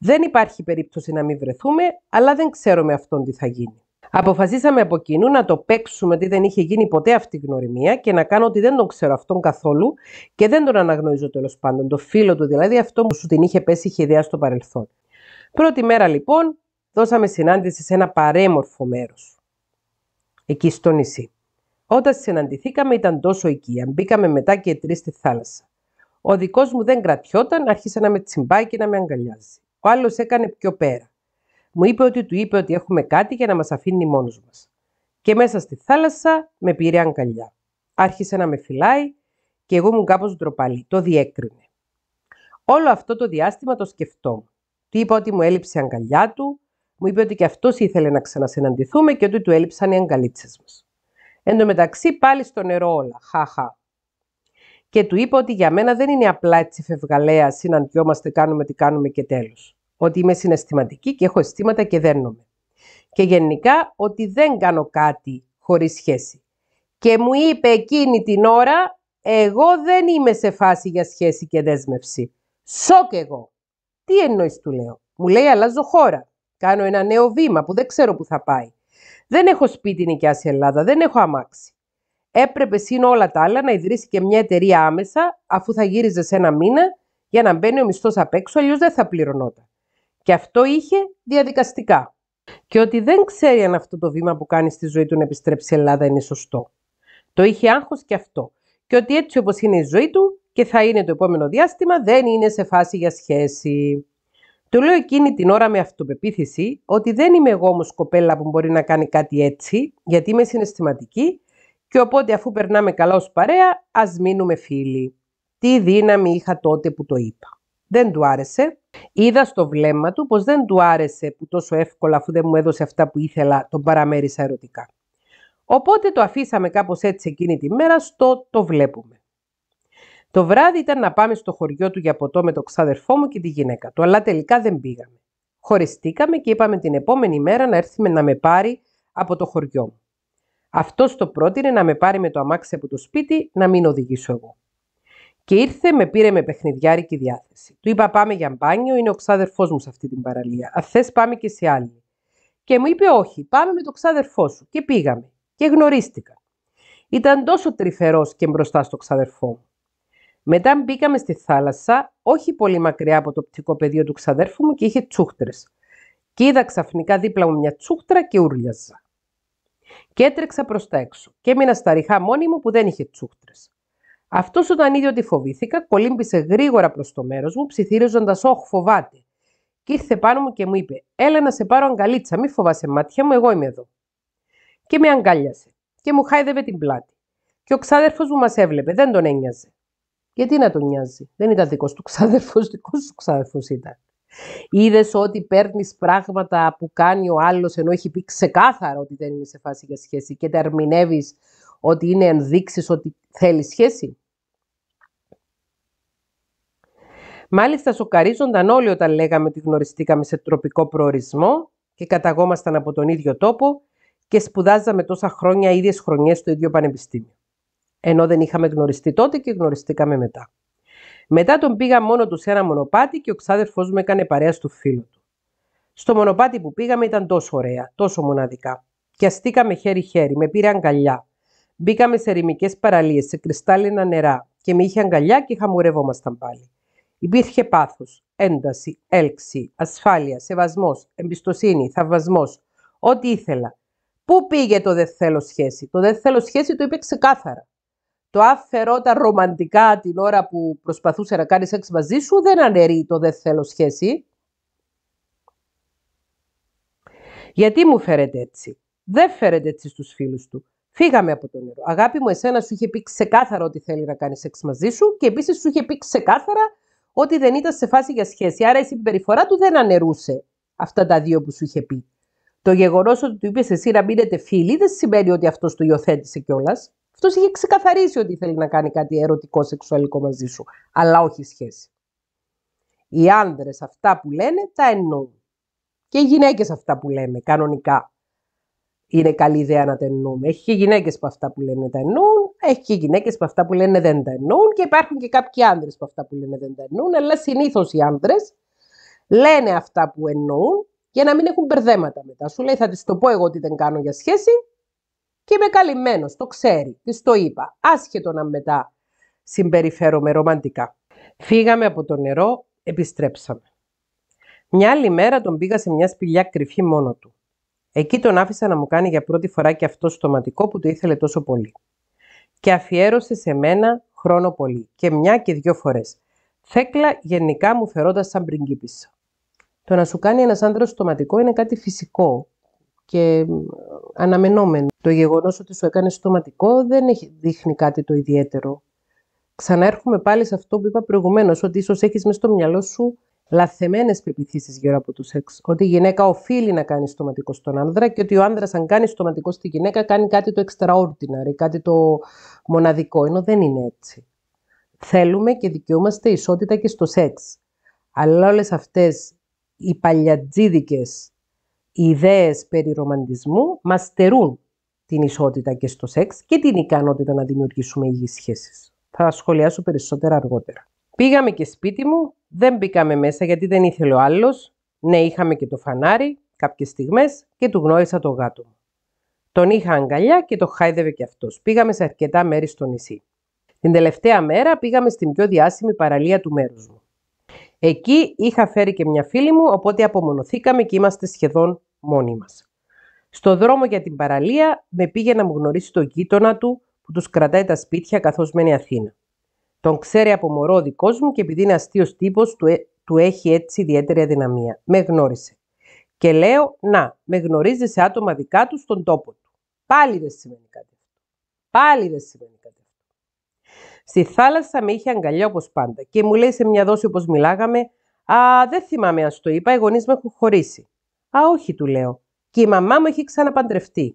Δεν υπάρχει περίπτωση να μην βρεθούμε, αλλά δεν ξέρω με αυτόν τι θα γίνει. Αποφασίσαμε από κοινού να το παίξουμε ότι δεν είχε γίνει ποτέ αυτή η γνωριμία και να κάνω ότι δεν τον ξέρω αυτόν καθόλου και δεν τον αναγνωρίζω τέλος πάντων. Το φίλο του δηλαδή, αυτό που σου την είχε πέσει είχε ιδέα στο παρελθόν. Πρώτη μέρα λοιπόν, δώσαμε συνάντηση σε ένα παρέμορφο μέρος. Εκεί στο νησί. Όταν συναντηθήκαμε ήταν τόσο οικία. Μπήκαμε μετά και τρεις στη θάλασσα. Ο δικός μου δεν κρατιόταν, άρχισε να με τσιμπάει και να με αγκαλιάζει. Ο άλλος έκανε πιο πέρα. Μου είπε ότι του είπε ότι έχουμε κάτι για να μας αφήνει μόνος μας. Και μέσα στη θάλασσα με πήρε αγκαλιά. Άρχισε να με φυλάει και εγώ μου κάπως ντροπαλή. Το διέκρινε. Όλο αυτό το διάστημα το σκεφτόμουν. Του είπα ότι μου έλειψε η αγκαλιά του, μου είπε ότι και αυτός ήθελε να ξανασυναντηθούμε και ότι του έλειψαν οι αγκαλίτσες μας. Εν τω μεταξύ πάλι στο νερό όλα. Χαχα και του είπα ότι για μένα δεν είναι απλά έτσι φευγαλέα, συναντιόμαστε, κάνουμε τι κάνουμε και τέλος. Ότι είμαι συναισθηματική και έχω αισθήματα και δένομαι. Και γενικά ότι δεν κάνω κάτι χωρίς σχέση. Και μου είπε εκείνη την ώρα, εγώ δεν είμαι σε φάση για σχέση και δέσμευση. Σοκ εγώ. Τι εννοείς του λέω. Μου λέει αλλάζω χώρα. Κάνω ένα νέο βήμα που δεν ξέρω που θα πάει. Δεν έχω σπίτι σε Ελλάδα, δεν έχω αμάξι έπρεπε σύν όλα τα άλλα να ιδρύσει και μια εταιρεία άμεσα, αφού θα γύριζε σε ένα μήνα, για να μπαίνει ο μισθός απ' έξω, αλλιώς δεν θα πληρωνόταν. Και αυτό είχε διαδικαστικά. Και ότι δεν ξέρει αν αυτό το βήμα που κάνει στη ζωή του να επιστρέψει η Ελλάδα είναι σωστό. Το είχε άγχος και αυτό. Και ότι έτσι όπως είναι η ζωή του και θα είναι το επόμενο διάστημα, δεν είναι σε φάση για σχέση. Του λέω εκείνη την ώρα με αυτοπεποίθηση ότι δεν είμαι εγώ όμως κοπέλα που μπορεί να κάνει κάτι έτσι, γιατί είμαι συναισθηματική και οπότε αφού περνάμε καλά ως παρέα, ας μείνουμε φίλοι. Τι δύναμη είχα τότε που το είπα. Δεν του άρεσε. Είδα στο βλέμμα του πως δεν του άρεσε που τόσο εύκολα αφού δεν μου έδωσε αυτά που ήθελα τον παραμέρισα ερωτικά. Οπότε το αφήσαμε κάπως έτσι εκείνη τη μέρα στο το βλέπουμε. Το βράδυ ήταν να πάμε στο χωριό του για ποτό με το ξάδερφό μου και τη γυναίκα του, αλλά τελικά δεν πήγαμε. Χωριστήκαμε και είπαμε την επόμενη μέρα να έρθουμε να με πάρει από το χωριό μου. Αυτό το πρότεινε να με πάρει με το αμάξι από το σπίτι να μην οδηγήσω εγώ. Και ήρθε, με πήρε με παιχνιδιάρικη διάθεση. Του είπα: Πάμε για μπάνιο, είναι ο ξάδερφός μου σε αυτή την παραλία. Αν θες, πάμε και σε άλλη. Και μου είπε: Όχι, πάμε με το ξάδερφό σου. Και πήγαμε. Και γνωρίστηκα. Ήταν τόσο τρυφερός και μπροστά στο ξαδερφό μου. Μετά μπήκαμε στη θάλασσα, όχι πολύ μακριά από το πτικό πεδίο του ξαδέρφου μου και είχε τσούχτρες. Και είδα ξαφνικά δίπλα μου μια τσούχτρα και ούρλιαζα. Και έτρεξα προς τα έξω και έμεινα στα ριχά μόνη μου που δεν είχε τσούχτρες. Αυτός όταν είδε ότι φοβήθηκα, κολύμπησε γρήγορα προς το μέρος μου, ψιθύριζοντας: «Ωχ φοβάται. Και ήρθε πάνω μου και μου είπε: Έλα να σε πάρω αγκαλίτσα, μη φοβάσαι, μάτια μου, εγώ είμαι εδώ. Και με αγκάλιασε και μου χάιδευε την πλάτη. Και ο ξάδερφος μου μας έβλεπε, δεν τον ένοιαζε. Γιατί να τον νοιάζει, δεν ήταν δικός του ξάδερφος, δικός του ξάδερφος ήταν. Είδες ότι παίρνεις πράγματα που κάνει ο άλλος ενώ έχει πει ξεκάθαρα ότι δεν είναι σε φάση για σχέση και τα ερμηνεύεις ότι είναι ενδείξεις ότι θέλει σχέση. Μάλιστα, σοκαρίζονταν όλοι όταν λέγαμε ότι γνωριστήκαμε σε τροπικό προορισμό και καταγόμασταν από τον ίδιο τόπο και σπουδάζαμε τόσα χρόνια ίδιες χρονιές στο ίδιο πανεπιστήμιο. Ενώ δεν είχαμε γνωριστεί τότε και γνωριστήκαμε μετά. Μετά τον πήγα μόνο του σε ένα μονοπάτι και ο ξάδερφός μου έκανε παρέα στο φίλο του. Στο μονοπάτι που πήγαμε ήταν τόσο ωραία, τόσο μοναδικά. Πιαστήκαμε χέρι-χέρι, με πήρε αγκαλιά. Μπήκαμε σε ερημικέ παραλίες, σε κρυστάλλινα νερά και με είχε αγκαλιά και χαμουρευόμασταν πάλι. Υπήρχε πάθος, ένταση, έλξη, ασφάλεια, σεβασμός, εμπιστοσύνη, θαυμασμός. Ό,τι ήθελα. Πού πήγε το δε θέλω σχέση. Το δε θέλω σχέση το είπε ξεκάθαρα. Το αν φερόταν ρομαντικά την ώρα που προσπαθούσε να κάνει σεξ μαζί σου δεν αναιρεί το δεν θέλω σχέση. Γιατί μου φέρετε έτσι. Δεν φέρετε έτσι στους φίλους του. Φύγαμε από το νερό. Αγάπη μου, εσένα σου είχε πει ξεκάθαρα ότι θέλει να κάνει σεξ μαζί σου και επίσης σου είχε πει ξεκάθαρα ότι δεν ήταν σε φάση για σχέση. Άρα η συμπεριφορά του δεν αναιρούσε αυτά τα δύο που σου είχε πει. Το γεγονός ότι του είπες εσύ να μείνετε φίλοι δεν σημαίνει ότι αυτός το υιοθέτησε κιόλας. Αυτός είχε ξεκαθαρίσει ότι θέλει να κάνει κάτι ερωτικό, σεξουαλικό μαζί σου, αλλά όχι σχέση. Οι άνδρες αυτά που λένε τα εννοούν. Και οι γυναίκες αυτά που λένε, κανονικά είναι καλή ιδέα να τα εννοούμε. Έχει και γυναίκες που αυτά που λένε τα εννοούν, έχει και γυναίκες που αυτά που λένε δεν τα εννοούν και υπάρχουν και κάποιοι άνδρες που αυτά που λένε δεν τα εννοούν, αλλά συνήθως οι άνδρες λένε αυτά που εννοούν για να μην έχουν μπερδέματα μετά. Σου λέει θα της το πω εγώ τι δεν κάνω για σχέση και είμαι καλυμμένος, το ξέρει, της το είπα, άσχετο να μετά συμπεριφέρομαι ρομαντικά. Φύγαμε από το νερό, επιστρέψαμε. Μια άλλη μέρα τον πήγα σε μια σπηλιά κρυφή μόνο του. Εκεί τον άφησα να μου κάνει για πρώτη φορά και αυτό στοματικό που το ήθελε τόσο πολύ. Και αφιέρωσε σε μένα χρόνο πολύ και μια και δυο φορές. Θέκλα γενικά μου φερόντας σαν πριγκίπισσα. Το να σου κάνει ένας στο στοματικό είναι κάτι φυσικό και ε, αναμενόμενο. Το γεγονός ότι σου έκανε στοματικό δεν έχει, δείχνει κάτι το ιδιαίτερο. Ξαναέρχομαι πάλι σε αυτό που είπα προηγουμένως, ότι ίσως έχεις μέσα στο μυαλό σου λαθεμένες πεπιθήσεις γύρω από το σεξ. Ότι η γυναίκα οφείλει να κάνει στοματικό στον άνδρα και ότι ο άνδρας, αν κάνει στοματικό στη γυναίκα, κάνει κάτι το extraordinary, κάτι το μοναδικό. Ενώ δεν είναι έτσι. Θέλουμε και δικαιούμαστε ισότητα και στο σεξ. Αλλά όλες αυτές οι παλιατζίδικες οι ιδέες περί ρομαντισμού μας στερούν την ισότητα και στο σεξ και την ικανότητα να δημιουργήσουμε υγιείς σχέσεις. Θα σχολιάσω περισσότερα αργότερα. Πήγαμε και σπίτι μου, δεν μπήκαμε μέσα γιατί δεν ήθελε ο άλλος. Ναι, είχαμε και το φανάρι κάποιες στιγμές και του γνώρισα το γάτο μου. Τον είχα αγκαλιά και το χάιδευε κι αυτός. Πήγαμε σε αρκετά μέρη στο νησί. Την τελευταία μέρα πήγαμε στην πιο διάσημη παραλία του μέρους μου. Εκεί είχα φέρει και μια φίλη μου, οπότε απομονωθήκαμε και είμαστε σχεδόν μόνοι μας. Στο δρόμο για την παραλία με πήγε να μου γνωρίσει το γείτονα του που τους κρατάει τα σπίτια καθώς μένει Αθήνα. Τον ξέρει από μωρό ο δικός μου και επειδή είναι αστείος τύπος του, ε, του έχει έτσι ιδιαίτερη αδυναμία. Με γνώρισε. Και λέω, να, με γνωρίζει σε άτομα δικά του στον τόπο του. Πάλι δεν σημαίνει κάτι. Πάλι δεν σημαίνει κάτι. Στη θάλασσα με είχε αγκαλιά όπως πάντα και μου λέει σε μια δόση όπως μιλάγαμε «Α, δεν θυμάμαι αν το είπα, οι γονείς με έχουν χωρίσει». «Α, όχι», του λέω. «Και η μαμά μου έχει ξαναπαντρευτεί». «Α, και η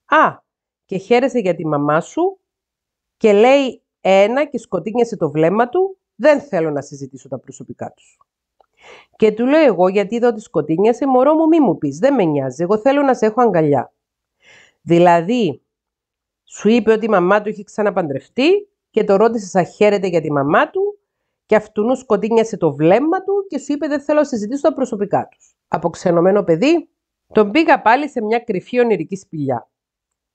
μαμα μου εχει ξαναπαντρευτει α και χαιρεσε για τη μαμά σου» και λέει ένα και σκοτίνιασε το βλέμμα του «Δεν θέλω να συζητήσω τα προσωπικά τους. Και του λέω εγώ γιατί είδα ότι σκοτίνιασε «Μωρό μου μη μου πεις, δεν με νοιάζει, εγώ θέλω να σε έχω αγκαλιά». Δηλαδή, σου είπε ότι η μαμά του είχε ξαναπαντρευτεί και το ρώτησε σαν χαίρεται για τη μαμά του και αυτού σκοτίνιασε το βλέμμα του και σου είπε δεν θέλω να συζητήσω τα προσωπικά τους αποξενωμένο παιδί, τον πήγα πάλι σε μια κρυφή ονειρική σπηλιά.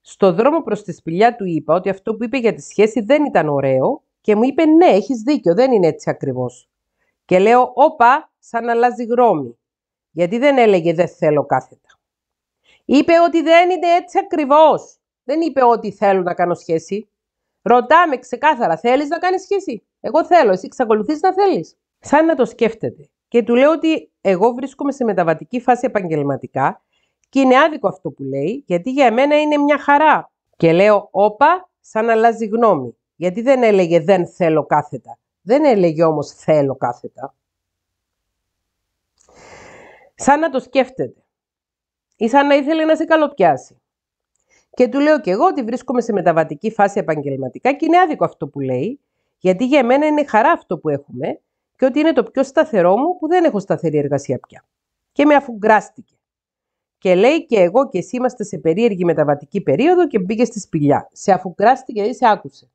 Στο δρόμο προς τη σπηλιά του είπα ότι αυτό που είπε για τη σχέση δεν ήταν ωραίο και μου είπε ναι, έχεις δίκιο, δεν είναι έτσι ακριβώς. Και λέω, όπα, σαν αλλάζει γνώμη, γιατί δεν έλεγε δεν θέλω κάθετα. Είπε ότι δεν είναι έτσι ακριβώς. Δεν είπε ότι θέλω να κάνω σχέση. Ρωτάμε ξεκάθαρα, θέλεις να κάνεις σχέση. Εγώ θέλω, εσύ εξακολουθείς να θέλεις. Σαν να το σκέφτεται και του λέω ότι εγώ βρίσκομαι σε μεταβατική φάση επαγγελματικά και είναι άδικο αυτό που λέει, γιατί για μένα είναι μια χαρά. Και λέω, όπα, σαν αλλάζει γνώμη. Γιατί δεν έλεγε δεν θέλω κάθετα. Δεν έλεγε όμως θέλω κάθετα. Σαν να το σκέφτεται. Ή σαν να ήθελε να σε καλοπιάσει. Και του λέω και εγώ ότι βρίσκομαι σε μεταβατική φάση επαγγελματικά και είναι άδικο αυτό που λέει, γιατί για μένα είναι χαρά αυτό που έχουμε και ότι είναι το πιο σταθερό μου που δεν έχω σταθερή εργασία πια. Και με αφουγκράστηκε. Και λέει και εγώ και εσύ είμαστε σε περίεργη μεταβατική περίοδο και μπήκε στη σπηλιά. Σε αφουγκράστηκε ή σε άκουσε.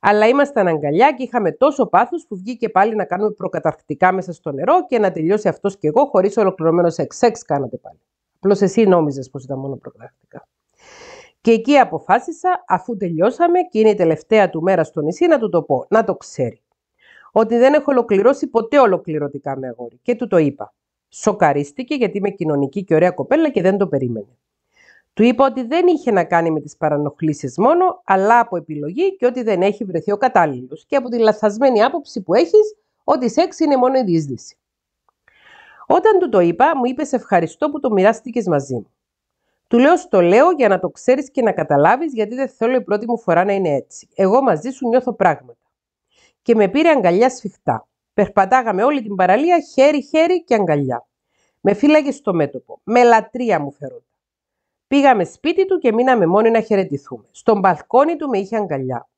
Αλλά ήμασταν αγκαλιά και είχαμε τόσο πάθος που βγήκε πάλι να κάνουμε προκαταρκτικά μέσα στο νερό και να τελειώσει αυτός και εγώ χωρίς ολοκληρωμένο σεξ. Σεξ κάνατε πάλι. Απλώς εσύ νόμιζες πως ήταν μόνο προκαταρκτικά. Και εκεί αποφάσισα, αφού τελειώσαμε και είναι η τελευταία του μέρα στο νησί, να του το πω, να το ξέρει ότι δεν έχω ολοκληρώσει ποτέ ολοκληρωτικά με αγόρι. Και του το είπα. Σοκαρίστηκε γιατί είμαι κοινωνική και ωραία κοπέλα και δεν το περίμενε. Του είπα ότι δεν είχε να κάνει με τις παρανοχλήσεις μόνο, αλλά από επιλογή και ότι δεν έχει βρεθεί ο κατάλληλος και από τη λαθασμένη άποψη που έχεις ότι σεξ είναι μόνο η δίσδυση. Όταν του το είπα, μου είπε «Σε ευχαριστώ που το μοιράστηκες μαζί μου. Του λέω «Στο λέω για να το ξέρεις και να καταλάβεις γιατί δεν θέλω η πρώτη μου φορά να είναι έτσι. Εγώ μαζί σου νιώθω πράγματα και με πήρε αγκαλιά σφιχτά. Περπατάγαμε όλη την παραλία, χέρι-χέρι και αγκαλιά. Με φύλαγε στο μέτωπο. Με λατρεία μου φερόταν. Πήγαμε σπίτι του και μείναμε μόνοι να χαιρετηθούμε. Στον μπαλκόνι του με είχε αγκαλιά.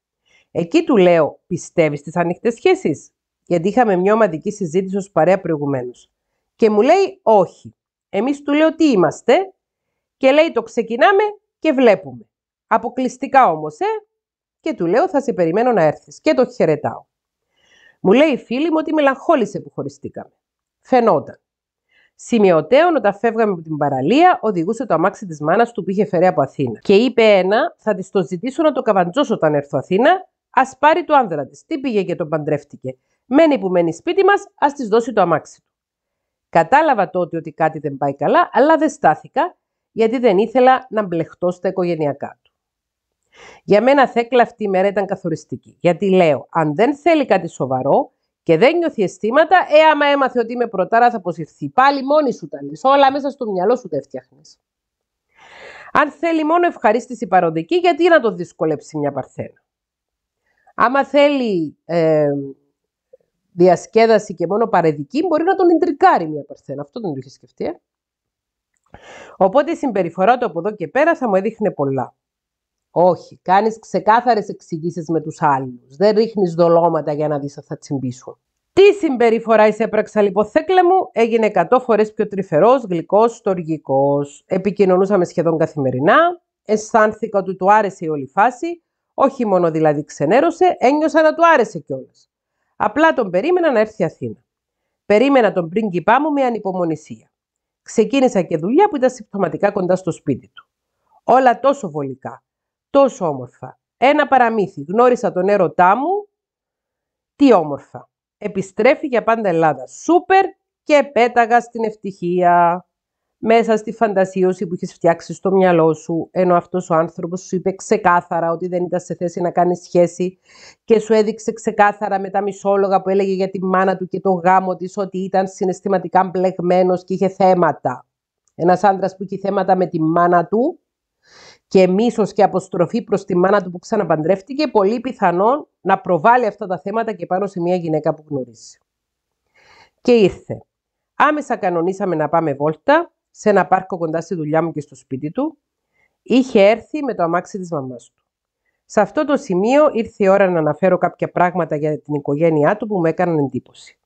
Εκεί του λέω, πιστεύεις στις ανοιχτές σχέσεις, γιατί είχαμε μια ομαδική συζήτηση ως παρέα προηγουμένως. Και μου λέει, όχι. Εμείς του λέω τι είμαστε, και λέει, το ξεκινάμε και βλέπουμε. Αποκλειστικά όμως, ε. Και του λέω, θα σε περιμένω να έρθεις. Και το χαιρετάω. Μου λέει η φίλη μου ότι μελαγχόλησε που χωριστήκαμε. Φαινόταν. Σημειωτέων, όταν φεύγαμε από την παραλία, οδηγούσε το αμάξι της μάνας του που είχε φερέ από Αθήνα. Και είπε ένα, θα της το ζητήσω να το καβαντζώσω όταν έρθω Αθήνα, ας πάρει το άνδρα της. Τι πήγε και τον παντρεύτηκε. Μένει που μένει σπίτι μας, ας της δώσει το αμάξι του. Κατάλαβα τότε ότι κάτι δεν πάει καλά, αλλά δεν στάθηκα, γιατί δεν ήθελα να μπλεχτώ στα οικογενειακά για μένα Θέκλα αυτή η μέρα ήταν καθοριστική. Γιατί λέω, αν δεν θέλει κάτι σοβαρό και δεν νιώθει αισθήματα, ε, άμα έμαθε ότι είμαι πρωτάρα θα αποσυρθεί. Πάλι μόνη σου τα λες. Όλα μέσα στο μυαλό σου τα φτιάχνει. Αν θέλει μόνο ευχαρίστηση παροδική, γιατί να το δυσκολέψει μια παρθένα. Άμα θέλει ε, διασκέδαση και μόνο παρεδική, μπορεί να τον εντρικάρει μια παρθένα. Αυτό δεν το είχε σκεφτεί. Ε? Οπότε η συμπεριφορά του από εδώ και πέρα θα μου έδειχνε πολλά. Όχι, κάνεις ξεκάθαρες εξηγήσεις με τους άλλους. Δεν ρίχνεις δολώματα για να δεις αν θα τσιμπήσουν. Τι συμπεριφορά εισέπραξα λοιπόν, θέκλε μου, έγινε 100 φορές πιο τρυφερός, γλυκός, στοργικός. Επικοινωνούσαμε σχεδόν καθημερινά, αισθάνθηκα ότι του άρεσε η όλη φάση, όχι μόνο δηλαδή ξενέρωσε, ένιωσα να του άρεσε κιόλας. Απλά τον περίμενα να έρθει Αθήνα. Περίμενα τον πρίγκιπά μου με ανυπομονησία. Ξεκίνησα και δουλειά που ήταν συμπτωματικά κοντά στο σπίτι του. Όλα τόσο βολικά τόσο όμορφα. Ένα παραμύθι. Γνώρισα τον έρωτά μου. Τι όμορφα. Επιστρέφει για πάντα Ελλάδα. Σούπερ και πέταγα στην ευτυχία. Μέσα στη φαντασίωση που είχε φτιάξει στο μυαλό σου, ενώ αυτός ο άνθρωπος σου είπε ξεκάθαρα ότι δεν ήταν σε θέση να κάνεις σχέση και σου έδειξε ξεκάθαρα με τα μισόλογα που έλεγε για τη μάνα του και το γάμο της ότι ήταν συναισθηματικά μπλεγμένος και είχε θέματα. Ένας άντρας που είχε θέματα με τη μάνα του και μίσος και αποστροφή προς τη μάνα του που ξαναπαντρεύτηκε, πολύ πιθανόν να προβάλλει αυτά τα θέματα και πάνω σε μια γυναίκα που γνωρίζει. Και ήρθε. Άμεσα κανονίσαμε να πάμε βόλτα σε ένα πάρκο κοντά στη δουλειά μου και στο σπίτι του. Είχε έρθει με το αμάξι της μαμάς του. Σε αυτό το σημείο ήρθε η ώρα να αναφέρω κάποια πράγματα για την οικογένειά του που μου έκαναν εντύπωση.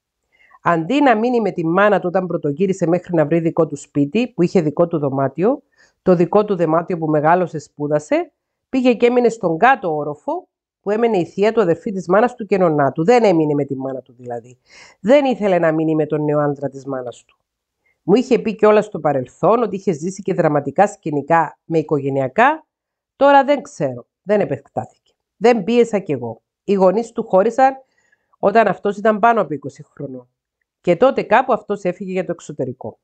Αντί να μείνει με τη μάνα του όταν πρωτογύρισε μέχρι να βρει δικό του σπίτι, που είχε δικό του δωμάτιο, το δικό του δεμάτιο που μεγάλωσε σπούδασε, πήγε και έμεινε στον κάτω όροφο που έμενε η θεία του αδερφή της μάνας του και νονά του. Δεν έμεινε με τη μάνα του δηλαδή. Δεν ήθελε να μείνει με τον νέο άντρα της μάνας του. Μου είχε πει και όλα στο παρελθόν ότι είχε ζήσει και δραματικά σκηνικά με οικογενειακά. Τώρα δεν ξέρω. Δεν επεκτάθηκε. Δεν πίεσα κι εγώ. Οι γονείς του χώρισαν όταν αυτός ήταν πάνω από 20 χρονών. Και τότε κάπου αυτός έφυγε για το εξωτερικό.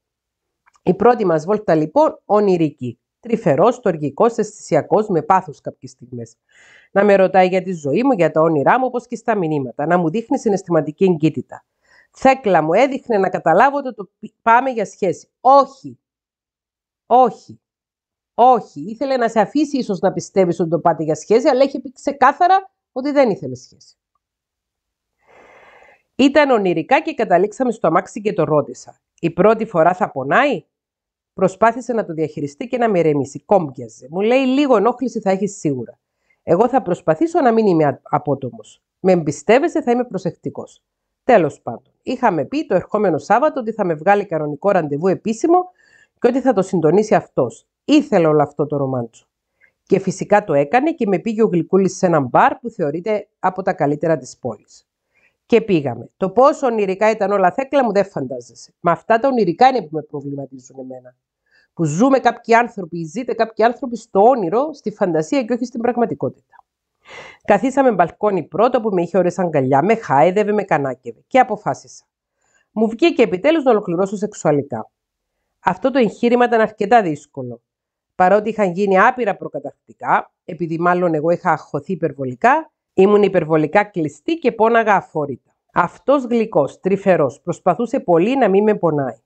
Η πρώτη μας βόλτα λοιπόν ονειρική. Τρυφερός, τοργικός, αισθησιακός, με πάθος κάποιες στιγμές. Να με ρωτάει για τη ζωή μου, για τα όνειρά μου, όπως και στα μηνύματα. Να μου δείχνει συναισθηματική εγκύτητα. Θέκλα μου έδειχνε να καταλάβω ότι το πάμε για σχέση. Όχι. Όχι. Όχι. Ήθελε να σε αφήσει ίσως να πιστεύεις ότι το πάτε για σχέση, αλλά έχει πει ξεκάθαρα ότι δεν ήθελε σχέση. Ήταν ονειρικά και καταλήξαμε στο αμάξι και το ρώτησα. Η πρώτη φορά θα πονάει. Προσπάθησε να το διαχειριστεί και να με ρεμίσει. Κόμπιαζε. Μου λέει: Λίγο ενόχληση θα έχεις σίγουρα. Εγώ θα προσπαθήσω να μην είμαι απότομος. Με εμπιστεύεσαι, θα είμαι προσεκτικός. Τέλος πάντων, είχαμε πει το ερχόμενο Σάββατο ότι θα με βγάλει κανονικό ραντεβού επίσημο και ότι θα το συντονίσει αυτός. Ήθελε όλο αυτό το ρομάντσο. Και φυσικά το έκανε και με πήγε ο Γλυκούλης σε ένα μπαρ που θεωρείται από τα καλύτερα της πόλης. Και πήγαμε. Το πόσο ονειρικά ήταν όλα θέκλα μου δεν φαντάζεσαι. Μα αυτά τα ονειρικά είναι που με προβληματίζουν εμένα. Που ζούμε κάποιοι άνθρωποι, ζείτε κάποιοι άνθρωποι στο όνειρο, στη φαντασία και όχι στην πραγματικότητα. Καθίσαμε μπαλκόνι πρώτο που με είχε ώρε αγκαλιά, με χάιδευε, με κανάκευε και αποφάσισα. Μου βγήκε επιτέλους να ολοκληρώσω σεξουαλικά. Αυτό το εγχείρημα ήταν αρκετά δύσκολο. Παρότι είχαν γίνει άπειρα προκαταρκτικά, επειδή μάλλον εγώ είχα αχωθεί υπερβολικά, Ήμουν υπερβολικά κλειστή και πόναγα αφόρητα. Αυτός γλυκός, τρυφερός, προσπαθούσε πολύ να μην με πονάει.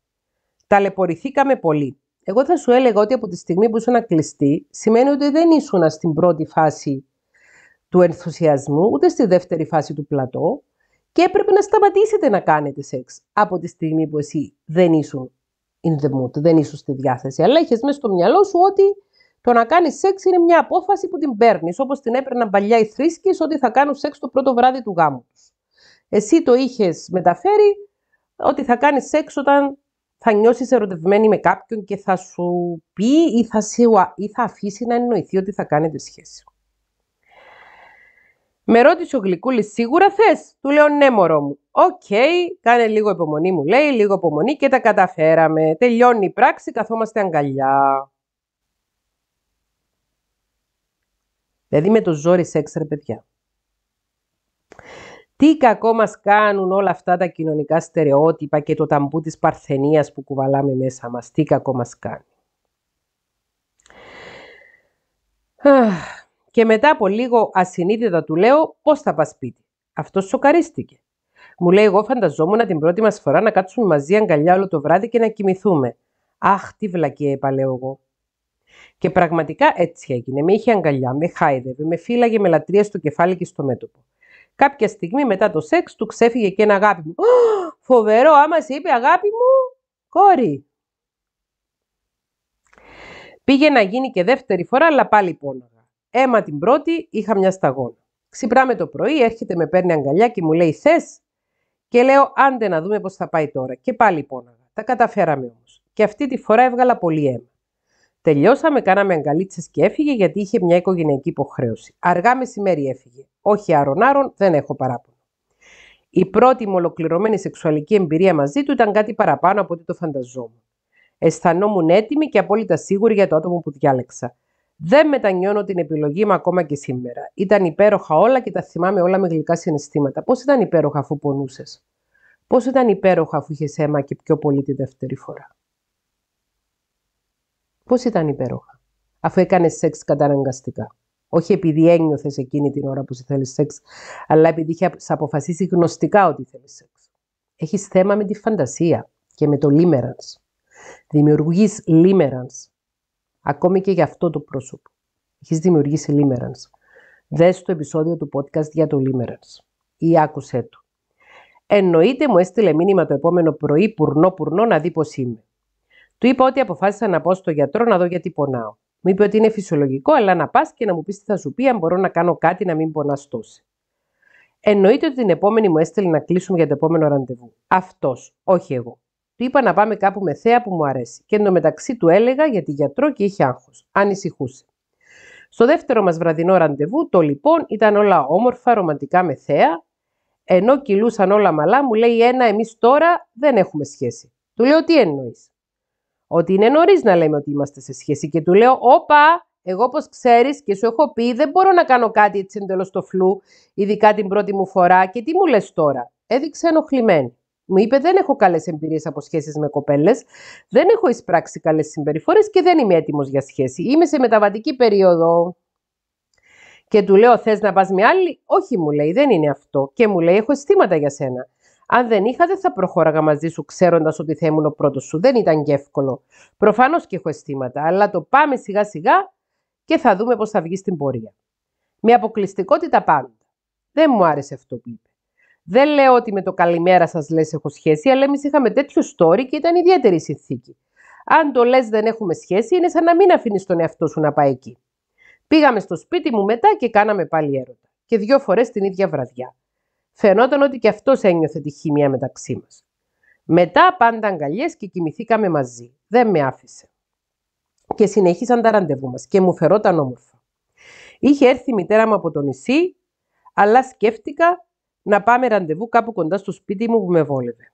Ταλαιπωρηθήκαμε πολύ. Εγώ θα σου έλεγα ότι από τη στιγμή που ήσουν κλειστή, σημαίνει ότι δεν ήσουν στην πρώτη φάση του ενθουσιασμού, ούτε στη δεύτερη φάση του πλατό και έπρεπε να σταματήσετε να κάνετε σεξ από τη στιγμή που εσύ δεν ήσουν in the mood, δεν ήσουν στη διάθεση, αλλά έχει μέσα στο μυαλό σου ότι το να κάνεις σεξ είναι μια απόφαση που την παίρνεις, όπως την έπαιρναν παλιά οι θρήσκες ότι θα κάνουν σεξ το πρώτο βράδυ του γάμου τους. Εσύ το είχες μεταφέρει ότι θα κάνεις σεξ όταν θα νιώσεις ερωτευμένη με κάποιον και θα σου πει ή θα, σε, ή θα αφήσει να εννοηθεί ότι θα κάνετε σχέση. Με ρώτησε ο Γλυκούλης, σίγουρα θες. Του λέω ναι, μωρό μου. Οκ, κάνε λίγο υπομονή, μου λέει, λίγο υπομονή και τα καταφέραμε. Τελειώνει η πράξη, καθόμαστε αγκαλιά. Δηλαδή με το ζόρι σεξ, ρε παιδιά. Τι κακό μας κάνουν όλα αυτά τα κοινωνικά στερεότυπα και το ταμπού της παρθενίας που κουβαλάμε μέσα μας. Τι κακό μας κάνει. Και μετά από λίγο ασυνείδητα του λέω πώς θα πας σπίτι. Αυτός σοκαρίστηκε. Μου λέει εγώ φανταζόμουν την πρώτη μας φορά να κάτσουμε μαζί αγκαλιά όλο το βράδυ και να κοιμηθούμε. Αχ τι βλακία είπα λέω εγώ. Και πραγματικά έτσι έγινε. Με είχε αγκαλιά, με χάιδευε, με φύλαγε με λατρεία στο κεφάλι και στο μέτωπο. Κάποια στιγμή μετά το σεξ του ξέφυγε και ένα αγάπη μου. Φοβερό, άμα σε είπε αγάπη μου, κόρη. Πήγε να γίνει και δεύτερη φορά, αλλά πάλι πόναγα. Έμα την πρώτη, είχα μια σταγόνα. Ξυπράμε το πρωί, έρχεται, με παίρνει αγκαλιά και μου λέει θες. Και λέω, άντε να δούμε πώς θα πάει τώρα. Και πάλι πόναγα. Τα καταφέραμε όμως. Και αυτή τη φορά έβγαλα πολύ αίμα. Τελειώσαμε, κάναμε αγκαλίτσες και έφυγε γιατί είχε μια οικογενειακή υποχρέωση. Αργά μεσημέρι έφυγε. Όχι άρον-άρον, δεν έχω παράπονο. Η πρώτη μου ολοκληρωμένη σεξουαλική εμπειρία μαζί του ήταν κάτι παραπάνω από ό,τι το φανταζόμουν. Αισθανόμουν έτοιμη και απόλυτα σίγουρη για το άτομο που διάλεξα. Δεν μετανιώνω την επιλογή μου ακόμα και σήμερα. Ήταν υπέροχα όλα και τα θυμάμαι όλα με γλυκά συναισθήματα. Πώς ήταν υπέροχα αφού πονούσες. Πώς ήταν υπέροχα αφού είχες αίμα και πιο πολύ τη δεύτερη φορά. Πώς ήταν υπέροχα, αφού έκανες σεξ καταναγκαστικά. Όχι επειδή ένιωθες εκείνη την ώρα που σου θέλεις σεξ, αλλά επειδή είχε αποφασίσει γνωστικά ότι θέλεις σεξ. Έχεις θέμα με τη φαντασία και με το limerence. Δημιουργεί limerence. Ακόμη και για αυτό το πρόσωπο. Έχεις δημιουργήσει limerence. Δες το επεισόδιο του podcast για το limerence. Ή άκουσέ το. Εννοείται μου έστειλε μήνυμα το επόμενο πρωί πουρνό πουρνό να δει πώς είμαι. Του είπα ότι αποφάσισα να πάω στο γιατρό να δω γιατί πονάω. Μου είπε ότι είναι φυσιολογικό, αλλά να πας και να μου πεις τι θα σου πει, αν μπορώ να κάνω κάτι να μην πονάς τόσο. Εννοείται ότι την επόμενη μου έστειλε να κλείσουμε για το επόμενο ραντεβού. Αυτός, όχι εγώ. Του είπα να πάμε κάπου με θέα που μου αρέσει. Και εντωμεταξύ του έλεγα γιατί γιατρό και είχε άγχος. Ανησυχούσε. Στο δεύτερο μας βραδινό ραντεβού, το λοιπόν ήταν όλα όμορφα, ρομαντικά με θέα. Ενώ κυλούσαν όλα μαλά, μου λέει ένα, εμείς τώρα δεν έχουμε σχέση. Του λέω τι εννοείς ότι είναι νωρίς να λέμε ότι είμαστε σε σχέση. Και του λέω, Όπα, εγώ όπως ξέρεις και σου έχω πει, δεν μπορώ να κάνω κάτι έτσι εντελώς το φλού, ειδικά την πρώτη μου φορά. Και τι μου λες τώρα. Έδειξε ενοχλημένη. Μου είπε: Δεν έχω καλές εμπειρίες από σχέσεις με κοπέλες, δεν έχω εισπράξει καλές συμπεριφορές και δεν είμαι έτοιμος για σχέση. Είμαι σε μεταβατική περίοδο. Και του λέω: Θες να πας με άλλη. Όχι, μου λέει, δεν είναι αυτό. Και μου λέει: Έχω αισθήματα για σένα. Αν δεν είχα, δεν θα προχώραγα μαζί σου, ξέροντας ότι θα ήμουν ο πρώτος σου. Δεν ήταν και εύκολο. Προφανώς και έχω αισθήματα, αλλά το πάμε σιγά σιγά και θα δούμε πώς θα βγει στην πορεία. Με αποκλειστικότητα πάντα. Δεν μου άρεσε αυτό που είπε. Δεν λέω ότι με το καλημέρα σας λες έχω σχέση, αλλά εμείς είχαμε τέτοιο story και ήταν ιδιαίτερη η συνθήκη. Αν το λες δεν έχουμε σχέση, είναι σαν να μην αφήνεις τον εαυτό σου να πάει εκεί. Πήγαμε στο σπίτι μου μετά και κάναμε πάλι έρωτα. Και δύο φορές την ίδια βραδιά. Φαινόταν ότι και αυτός ένιωθε τη χημία μεταξύ μας. Μετά πάντα αγκαλιές και κοιμηθήκαμε μαζί. Δεν με άφησε. Και συνεχίσαν τα ραντεβού μας και μου φερόταν όμορφα. Είχε έρθει η μητέρα μου από το νησί, αλλά σκέφτηκα να πάμε ραντεβού κάπου κοντά στο σπίτι μου που με βόλευε.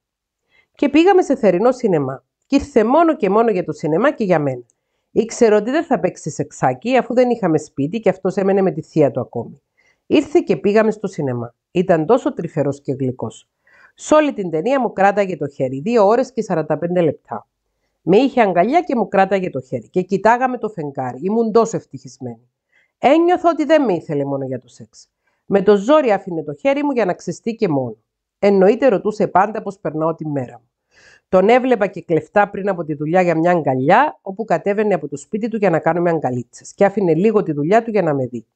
Και πήγαμε σε θερινό σινεμά. Και ήρθε μόνο και μόνο για το σινεμά και για μένα. Ήξερε ότι δεν θα παίξει σεξάκι, αφού δεν είχαμε σπίτι και αυτός έμενε με τη θεία του ακόμη. Ήρθε και πήγαμε στο σινεμά. Ήταν τόσο τρυφερός και γλυκός. Σ' όλη την ταινία μου κράταγε το χέρι, 2 ώρες και 45 λεπτά. Με είχε αγκαλιά και μου κράταγε το χέρι και κοιτάγαμε το φεγγάρι. Ήμουν τόσο ευτυχισμένη. Ένιωθω ότι δεν με ήθελε μόνο για το σεξ. Με το ζόρι άφηνε το χέρι μου για να ξεστεί και μόνο. Εννοείται ρωτούσε πάντα πώς περνάω τη μέρα μου. Τον έβλεπα και κλεφτά πριν από τη δουλειά για μια αγκαλιά, όπου κατέβαινε από το σπίτι του για να κάνουμε αγκαλίτσες. Και άφηνε λίγο τη δουλειά του για να με δει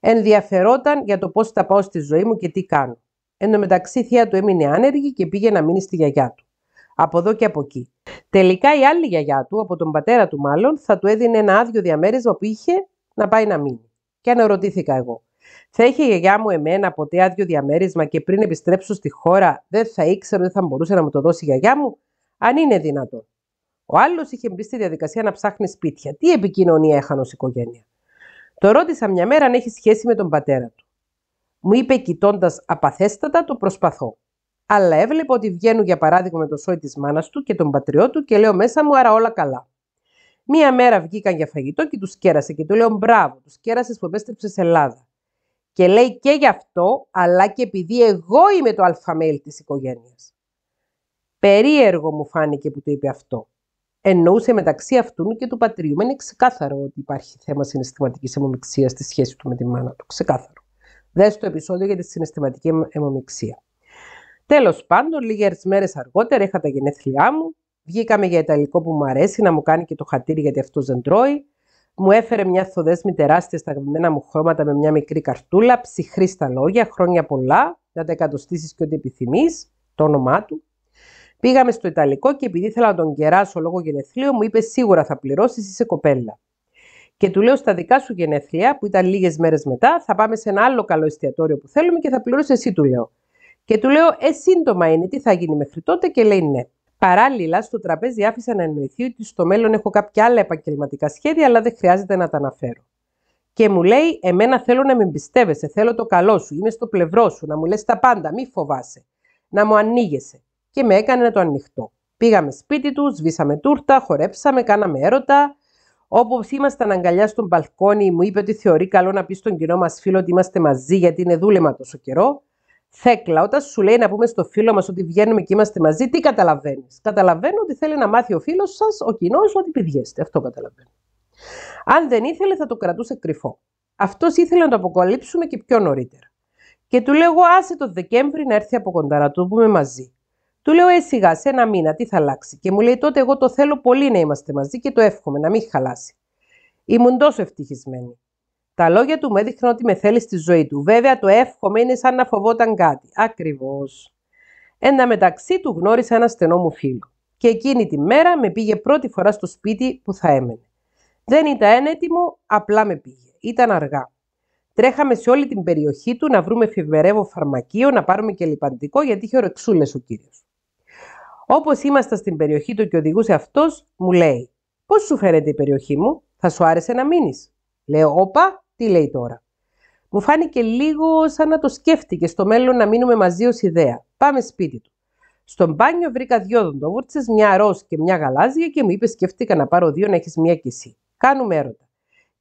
ενδιαφερόταν για το πώς θα πάω στη ζωή μου και τι κάνω. Εν τω μεταξύ η θεία του έμεινε άνεργη και πήγε να μείνει στη γιαγιά του. Από εδώ και από εκεί. Τελικά η άλλη γιαγιά του, από τον πατέρα του μάλλον, θα του έδινε ένα άδειο διαμέρισμα που είχε να πάει να μείνει. Και αναρωτήθηκα εγώ. Θα είχε η γιαγιά μου εμένα ποτέ άδειο διαμέρισμα και πριν επιστρέψω στη χώρα δεν θα ήξερα ότι θα μπορούσε να μου το δώσει η γιαγιά μου, αν είναι δυνατόν. Ο άλλος είχε μπει στη διαδικασία να ψάχνει σπίτια. Τι επικοινωνία είχαν ως οικογένεια. Το ρώτησα μια μέρα αν έχει σχέση με τον πατέρα του. Μου είπε κοιτώντας απαθέστατα το προσπαθώ. Αλλά έβλεπα ότι βγαίνουν για παράδειγμα με το σόι της μάνας του και τον πατριό του και λέω μέσα μου άρα όλα καλά. Μία μέρα βγήκαν για φαγητό και τους κέρασε και του λέω μπράβο, τους κέρασες που επέστρεψες σε Ελλάδα. Και λέει και γι' αυτό, αλλά και επειδή εγώ είμαι το αλφαμέλ της οικογένειας. Περίεργο μου φάνηκε που το είπε αυτό εννοούσε μεταξύ αυτού και του πατρίου. είναι ξεκάθαρο ότι υπάρχει θέμα συναισθηματικής αιμομηξία στη σχέση του με τη μάνα του. Ξεκάθαρο. Δες το επεισόδιο για τη συναισθηματική αιμομηξία. Τέλος πάντων, λίγες μέρες αργότερα είχα τα γενέθλιά μου. Βγήκαμε για Ιταλικό που μου αρέσει να μου κάνει και το χατήρι γιατί αυτός δεν τρώει. Μου έφερε μια θοδέσμη τεράστια στα μου χρώματα με μια μικρή καρτούλα, ψυχρή στα λόγια, χρόνια πολλά, να τα εκατοστήσεις και ό,τι επιθυμείς, το όνομά του. Πήγαμε στο Ιταλικό και επειδή ήθελα να τον κεράσω λόγω γενεθλίου, μου είπε σίγουρα θα πληρώσεις, είσαι κοπέλα. Και του λέω στα δικά σου γενέθλια, που ήταν λίγες μέρες μετά, θα πάμε σε ένα άλλο καλό εστιατόριο που θέλουμε και θα πληρώσεις εσύ, του λέω. Και του λέω, Ε, σύντομα είναι, τι θα γίνει μέχρι τότε, και λέει ναι. Παράλληλα, στο τραπέζι άφησα να εννοηθεί ότι στο μέλλον έχω κάποια άλλα επαγγελματικά σχέδια, αλλά δεν χρειάζεται να τα αναφέρω. Και μου λέει, Εμένα θέλω να με εμπιστεύεσαι, θέλω το καλό σου, είμαι στο πλευρό σου, να μου λες τα πάντα, μη φοβάσαι, να μου ανοίγεσαι και με έκανε να το ανοιχτό. Πήγαμε σπίτι τους, σβήσαμε τούρτα, χορέψαμε, κάναμε έρωτα. Όπως ήμασταν αγκαλιά στον μπαλκόνι, μου είπε ότι θεωρεί καλό να πει στον κοινό μας φίλο ότι είμαστε μαζί, γιατί είναι δούλεμα τόσο καιρό. Θέκλα, όταν σου λέει να πούμε στο φίλο μας ότι βγαίνουμε και είμαστε μαζί, τι καταλαβαίνεις. Καταλαβαίνω ότι θέλει να μάθει ο φίλος σας, ο κοινός, ότι πηγαίνετε. Αυτό καταλαβαίνω. Αν δεν ήθελε, θα το κρατούσε κρυφό. Αυτός ήθελε να το αποκαλύψουμε και πιο νωρίτερα. Και του λέω: Άσε το Δεκέμβρη να έρθει από κοντά να πούμε μαζί. Του λέω, ε, σιγά, σε ένα μήνα, τι θα αλλάξει. Και μου λέει, τότε εγώ το θέλω πολύ να είμαστε μαζί και το εύχομαι, να μην χαλάσει. Ήμουν τόσο ευτυχισμένη. Τα λόγια του μου έδειχναν ότι με θέλει στη ζωή του. Βέβαια, το εύχομαι είναι σαν να φοβόταν κάτι. Ακριβώς. Εν τω μεταξύ του γνώρισα ένα στενό μου φίλο. Και εκείνη τη μέρα με πήγε πρώτη φορά στο σπίτι που θα έμενε. Δεν ήταν έτοιμο, απλά με πήγε. Ήταν αργά. Τρέχαμε σε όλη την περιοχή του να βρούμε φιβερεύο φαρμακείο, να πάρουμε και λιπαντικό, γιατί είχε ορεξούλε ο κύριος. Όπως ήμασταν στην περιοχή του και οδηγούσε αυτός, μου λέει: Πώς σου φαίνεται η περιοχή μου, θα σου άρεσε να μείνεις. Λέω: Όπα, τι λέει τώρα. Μου φάνηκε λίγο σαν να το σκέφτηκε στο μέλλον να μείνουμε μαζί ως ιδέα. Πάμε σπίτι του. Στον μπάνιο βρήκα δυο δοντοβούρτσε, μια ροζ και μια γαλάζια και μου είπε: Σκέφτηκα να πάρω δύο να έχεις μια κι εσύ. Κάνουμε έρωτα.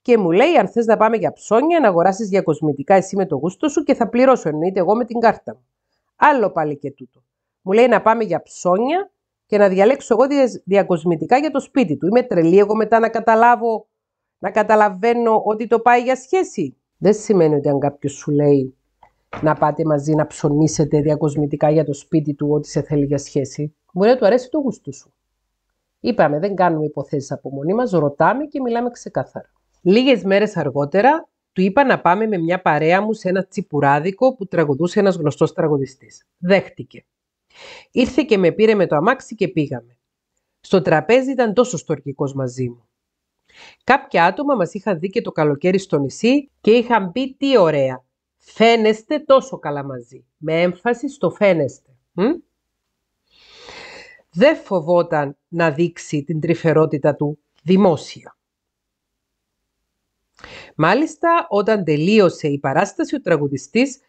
Και μου λέει: Αν θες να πάμε για ψώνια, να αγοράσεις για κοσμητικά εσύ με το γούστο σου και θα πληρώσω εννοείται εγώ με την κάρτα μου. Άλλο πάλι και τούτο. Μου λέει να πάμε για ψώνια και να διαλέξω εγώ διακοσμητικά για το σπίτι του. Είμαι τρελή εγώ μετά να καταλάβω, να καταλαβαίνω ότι το πάει για σχέση. Δεν σημαίνει ότι αν κάποιος σου λέει να πάτε μαζί να ψωνίσετε διακοσμητικά για το σπίτι του ότι σε θέλει για σχέση. Μπορεί να του αρέσει το γούστο σου. Είπαμε, δεν κάνουμε υποθέσεις από μόνοι μας, ρωτάμε και μιλάμε ξεκάθαρα. Λίγες μέρες αργότερα, του είπα να πάμε με μια παρέα μου σε ένα τσιπουράδικο που τραγουδούσε ένας γνωστός τραγουδιστής. Δέχτηκε. Ήρθε και με πήρε με το αμάξι και πήγαμε. Στο τραπέζι ήταν τόσο στορκικός μαζί μου. Κάποια άτομα μας είχαν δει και το καλοκαίρι στο νησί και είχαν πει τι ωραία. Φαίνεστε τόσο καλά μαζί. Με έμφαση στο φαίνεστε. Μ? Δεν φοβόταν να δείξει την τρυφερότητα του δημόσια. Μάλιστα, όταν τελείωσε η παράσταση, ο τραγουδιστής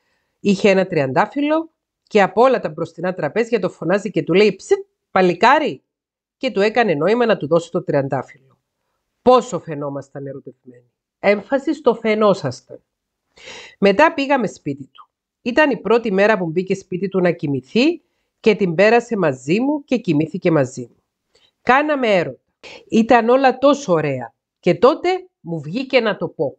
είχε ένα τριαντάφυλλο και από όλα τα μπροστινά τραπέζια το φωνάζει και του λέει «Ψιτ, παλικάρι» και του έκανε νόημα να του δώσει το τριαντάφυλλο. Πόσο φαινόμασταν ερωτευμένοι. Έμφαση στο φαινόσασταν. Μετά πήγαμε σπίτι του. Ήταν η πρώτη μέρα που μπήκε σπίτι του να κοιμηθεί και την πέρασε μαζί μου και κοιμήθηκε μαζί μου. Κάναμε έρωτα. Ήταν όλα τόσο ωραία και τότε μου βγήκε να το πω.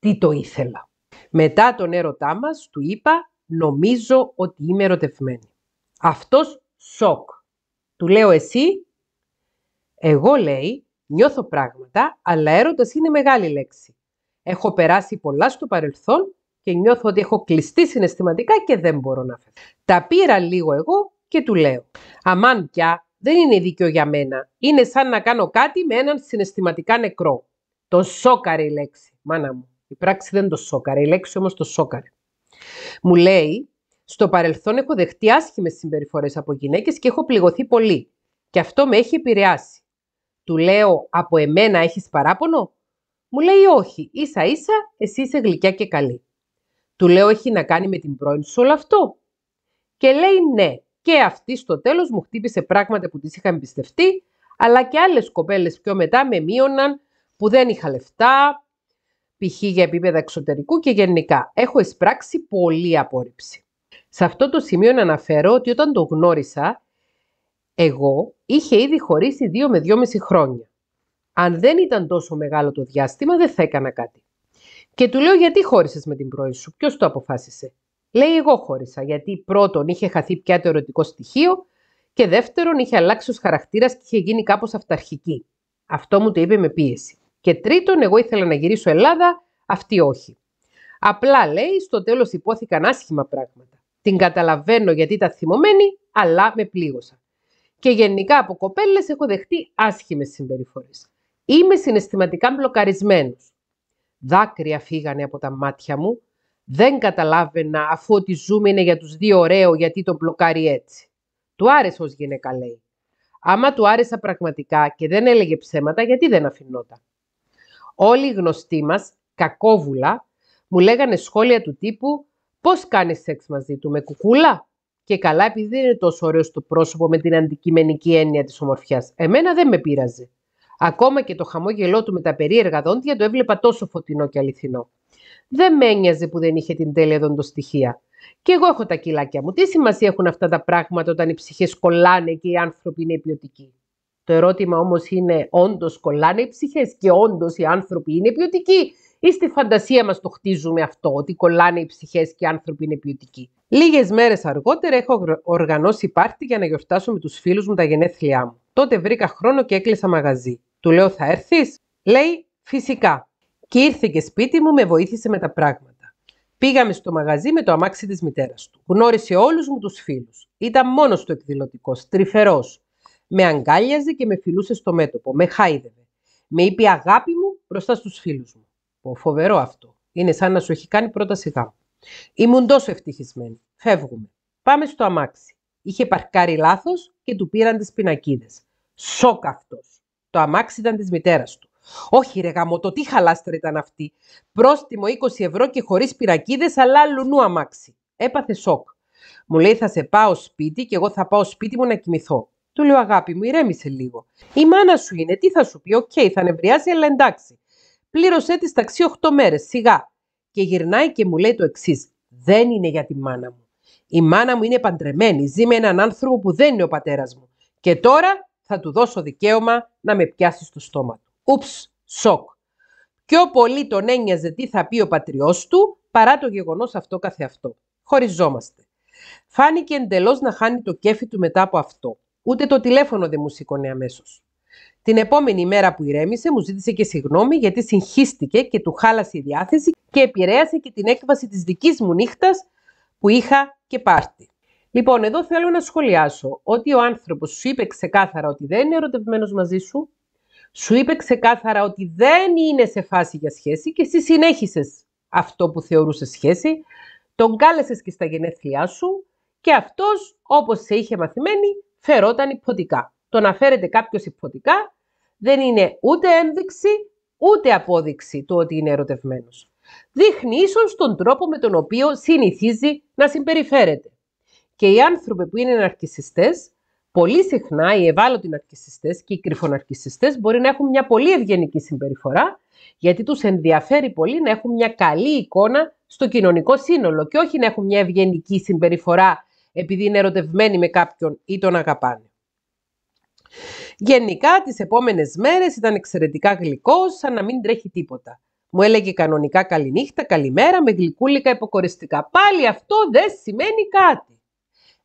Τι το ήθελα. Μετά τον έρωτά μας του είπα νομίζω ότι είμαι ερωτευμένη. Αυτός σοκ. Του λέω εσύ, εγώ λέει, νιώθω πράγματα, αλλά έρωτας είναι μεγάλη λέξη. Έχω περάσει πολλά στο παρελθόν και νιώθω ότι έχω κλειστεί συναισθηματικά και δεν μπορώ να φέρω. Τα πήρα λίγο εγώ και του λέω, αμάν πια δεν είναι δίκιο για μένα. Είναι σαν να κάνω κάτι με έναν συναισθηματικά νεκρό. Το σόκαρε η λέξη, μάνα μου. Η πράξη δεν το σόκαρε, η λέξη όμως το σόκαρε. Μου λέει, στο παρελθόν έχω δεχτεί άσχημες συμπεριφορές από γυναίκες και έχω πληγωθεί πολύ. Και αυτό με έχει επηρεάσει. Του λέω, από εμένα έχεις παράπονο. Μου λέει όχι, ίσα ίσα εσύ είσαι γλυκιά και καλή. Του λέω έχει να κάνει με την πρώην σου όλο αυτό. Και λέει ναι, και αυτή στο τέλος μου χτύπησε πράγματα που τη είχα εμπιστευτεί, αλλά και άλλες κοπέλες πιο μετά με μείωναν που δεν είχα λεφτά, π.χ. για επίπεδα εξωτερικού και γενικά. Έχω εισπράξει πολλή απόρριψη. Σε αυτό το σημείο να αναφέρω ότι όταν το γνώρισα, εγώ είχε ήδη χωρίσει 2 με 2,5 χρόνια. Αν δεν ήταν τόσο μεγάλο το διάστημα, δεν θα έκανα κάτι. Και του λέω γιατί χώρισες με την πρώη σου, ποιος το αποφάσισε. Λέει εγώ χώρισα, γιατί πρώτον είχε χαθεί πια το ερωτικό στοιχείο και δεύτερον είχε αλλάξει ο χαρακτήρας και είχε γίνει κάπως αυταρχική. Αυτό μου το είπε με πίεση. Και τρίτον, εγώ ήθελα να γυρίσω Ελλάδα, αυτή όχι. Απλά λέει, στο τέλος υπόθηκαν άσχημα πράγματα. Την καταλαβαίνω γιατί ήταν θυμωμένη, αλλά με πλήγωσα. Και γενικά από κοπέλες έχω δεχτεί άσχημες συμπεριφορές. Είμαι συναισθηματικά μπλοκαρισμένος. Δάκρυα φύγανε από τα μάτια μου. Δεν καταλάβαινα αφού ότι ζούμε είναι για τους δύο ωραίο γιατί τον μπλοκάρει έτσι. Του άρεσε ως γυναίκα λέει. Άμα του άρεσα πραγματικά και δεν έλεγε ψέματα γιατί δεν αφινόταν. Όλοι οι γνωστοί μας, κακόβουλα, μου λέγανε σχόλια του τύπου «Πώς κάνεις σεξ μαζί του, με κουκούλα» και καλά επειδή δεν είναι τόσο ωραίο στο πρόσωπο με την αντικειμενική έννοια της ομορφιάς, Εμένα δεν με πείραζε. Ακόμα και το χαμόγελό του με τα περίεργα δόντια το έβλεπα τόσο φωτεινό και αληθινό. Δεν με ένοιαζε που δεν είχε την τέλεια δοντοστοιχεία. Και εγώ έχω τα κιλάκια μου. Τι σημασία έχουν αυτά τα πράγματα όταν οι ψυχές κολλάνε και οι άνθρωποι είναι ποιοτικοί. Το ερώτημα όμως είναι όντως κολλάνε οι ψυχές και όντως οι άνθρωποι είναι ποιοτικοί ή στη φαντασία μας το χτίζουμε αυτό, ότι κολλάνε οι ψυχές και οι άνθρωποι είναι ποιοτικοί. Λίγες μέρες αργότερα έχω οργανώσει πάρτι για να γιορτάσω με τους φίλους μου τα γενέθλιά μου. Τότε βρήκα χρόνο και έκλεισα μαγαζί. Του λέω θα έρθεις. Λέει φυσικά. Και ήρθε και σπίτι μου, με βοήθησε με τα πράγματα. Πήγαμε στο μαγαζί με το αμάξι της μητέρας του. Γνώρισε όλους μου τους φίλους. Ήταν μόνος στο εκδηλωτικό, τρυφερό. Με αγκάλιαζε και με φιλούσε στο μέτωπο, με χάιδευε. Με είπε αγάπη μου μπροστά στους φίλους μου. Πω, φοβερό αυτό. Είναι σαν να σου έχει κάνει πρώτα σιγά. Ήμουν τόσο ευτυχισμένη. Φεύγουμε. Πάμε στο αμάξι. Είχε παρκάρει λάθος και του πήραν τις πινακίδες. Σοκ αυτός. Το αμάξι ήταν της μητέρας του. Όχι, ρε γάμο, το τι χαλάστρα ήταν αυτή. Πρόστιμο 20 ευρώ και χωρίς πινακίδες, αλλά λουνού αμάξι. Έπαθε σοκ. Μου λέει θα σε πάω σπίτι και εγώ θα πάω σπίτι μου να κοιμηθώ. Του λέω Αγάπη μου, ηρέμησε λίγο. Η μάνα σου είναι, τι θα σου πει, Οκ, okay, θα νευριάσει, αλλά εντάξει. Πλήρωσέ της ταξί 8 μέρες, σιγά. Και γυρνάει και μου λέει το εξής: Δεν είναι για τη μάνα μου. Η μάνα μου είναι παντρεμένη, ζει με έναν άνθρωπο που δεν είναι ο πατέρας μου. Και τώρα θα του δώσω δικαίωμα να με πιάσει στο στόμα του. Ούψ, σοκ. Πιο πολύ τον ένοιαζε τι θα πει ο πατριός του παρά το γεγονός αυτό καθεαυτό. Χωριζόμαστε. Φάνηκε εντελώς να χάνει το κέφι του μετά από αυτό. Ούτε το τηλέφωνο δεν μου σήκωνε αμέσως. Την επόμενη μέρα που ηρέμησε, μου ζήτησε και συγγνώμη γιατί συγχύστηκε και του χάλασε η διάθεση και επηρέασε και την έκβαση της δικής μου νύχτας που είχα και πάρτι. Λοιπόν, εδώ θέλω να σχολιάσω ότι ο άνθρωπος σου είπε ξεκάθαρα ότι δεν είναι ερωτευμένος μαζί σου, σου είπε ξεκάθαρα ότι δεν είναι σε φάση για σχέση και εσύ συνέχισες αυτό που θεωρούσες σχέση, τον κάλεσες και στα γενέθλιά σου και αυτός, όπως σε είχε μαθημένη, φερόταν υποτικά. Το να φέρεται κάποιος υποτικά δεν είναι ούτε ένδειξη ούτε απόδειξη του ότι είναι ερωτευμένος. Δείχνει ίσως τον τρόπο με τον οποίο συνηθίζει να συμπεριφέρεται. Και οι άνθρωποι που είναι ναρκιστέ, πολύ συχνά οι ευάλωτοι ναρκιστέ και οι κρυφοναρκιστέ μπορεί να έχουν μια πολύ ευγενική συμπεριφορά, γιατί τους ενδιαφέρει πολύ να έχουν μια καλή εικόνα στο κοινωνικό σύνολο και όχι να έχουν μια ευγενική συμπεριφορά επειδή είναι ερωτευμένοι με κάποιον ή τον αγαπάνε. Γενικά τις επόμενες μέρες ήταν εξαιρετικά γλυκός, σαν να μην τρέχει τίποτα. Μου έλεγε κανονικά καληνύχτα, καλημέρα, με γλυκούλικα υποκοριστικά. Πάλι αυτό δεν σημαίνει κάτι.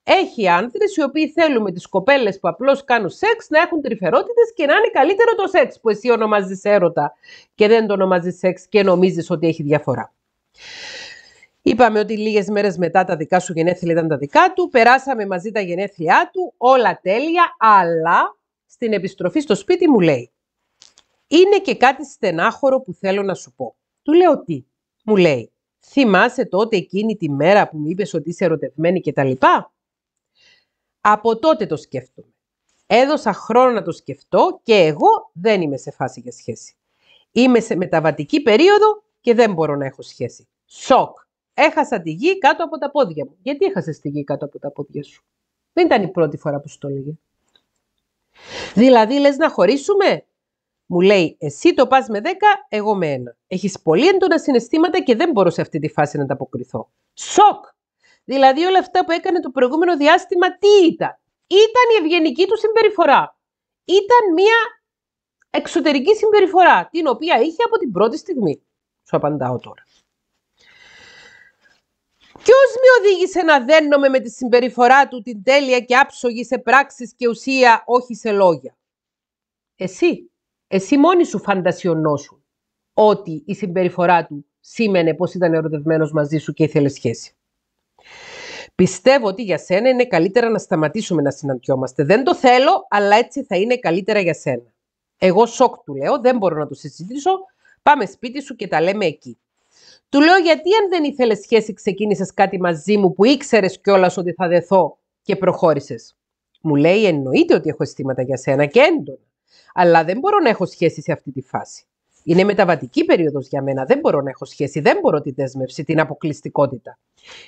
Έχει άντρες οι οποίοι θέλουν με τις κοπέλες που απλώς κάνουν σεξ να έχουν τρυφερότητες και να είναι καλύτερο το σεξ που εσύ ονομάζεις έρωτα και δεν το ονομάζεις σεξ και νομίζεις ότι έχει διαφορά. Είπαμε ότι λίγες μέρες μετά τα δικά σου γενέθλια ήταν τα δικά του, περάσαμε μαζί τα γενέθλιά του, όλα τέλεια, αλλά στην επιστροφή στο σπίτι μου λέει «Είναι και κάτι στενάχωρο που θέλω να σου πω». Του λέω «Τι» μου λέει «Θυμάσαι τότε εκείνη τη μέρα που μου είπες ότι είσαι ερωτευμένη και τα λοιπά». Από τότε το σκέφτομαι. Έδωσα χρόνο να το σκεφτώ και εγώ δεν είμαι σε φάση για σχέση. Είμαι σε μεταβατική περίοδο και δεν μπορώ να έχω σχέση. Σοκ έχασα τη γη κάτω από τα πόδια μου. Γιατί έχασες τη γη κάτω από τα πόδια σου. Δεν ήταν η πρώτη φορά που σου το έλεγε. Δηλαδή λες να χωρίσουμε. Μου λέει, εσύ το πας με 10, εγώ με ένα. Έχεις πολύ έντονα συναισθήματα και δεν μπορώ σε αυτή τη φάση να τα αποκριθώ. Σοκ! Δηλαδή όλα αυτά που έκανε το προηγούμενο διάστημα τι ήταν. Ήταν η ευγενική του συμπεριφορά. Ήταν μια εξωτερική συμπεριφορά, την οποία είχε από την πρώτη στιγμή. Σου απαντάω τώρα. Ποιος με οδήγησε να δένομαι με τη συμπεριφορά του την τέλεια και άψογη σε πράξεις και ουσία, όχι σε λόγια. Εσύ, εσύ μόνη σου φαντασιωνόσου ότι η συμπεριφορά του σήμαινε πως ήταν ερωτευμένος μαζί σου και ήθελε σχέση. Πιστεύω ότι για σένα είναι καλύτερα να σταματήσουμε να συναντιόμαστε. Δεν το θέλω, αλλά έτσι θα είναι καλύτερα για σένα. Εγώ σοκ του λέω, δεν μπορώ να το συζητήσω. Πάμε σπίτι σου και τα λέμε εκεί. Του λέω γιατί αν δεν ήθελες σχέση ξεκίνησες κάτι μαζί μου που ήξερες κιόλας ότι θα δεθώ και προχώρησες. Μου λέει εννοείται ότι έχω αισθήματα για σένα και έντονα. Αλλά δεν μπορώ να έχω σχέση σε αυτή τη φάση. Είναι μεταβατική περίοδος για μένα. Δεν μπορώ να έχω σχέση, δεν μπορώ τη δέσμευση, την αποκλειστικότητα.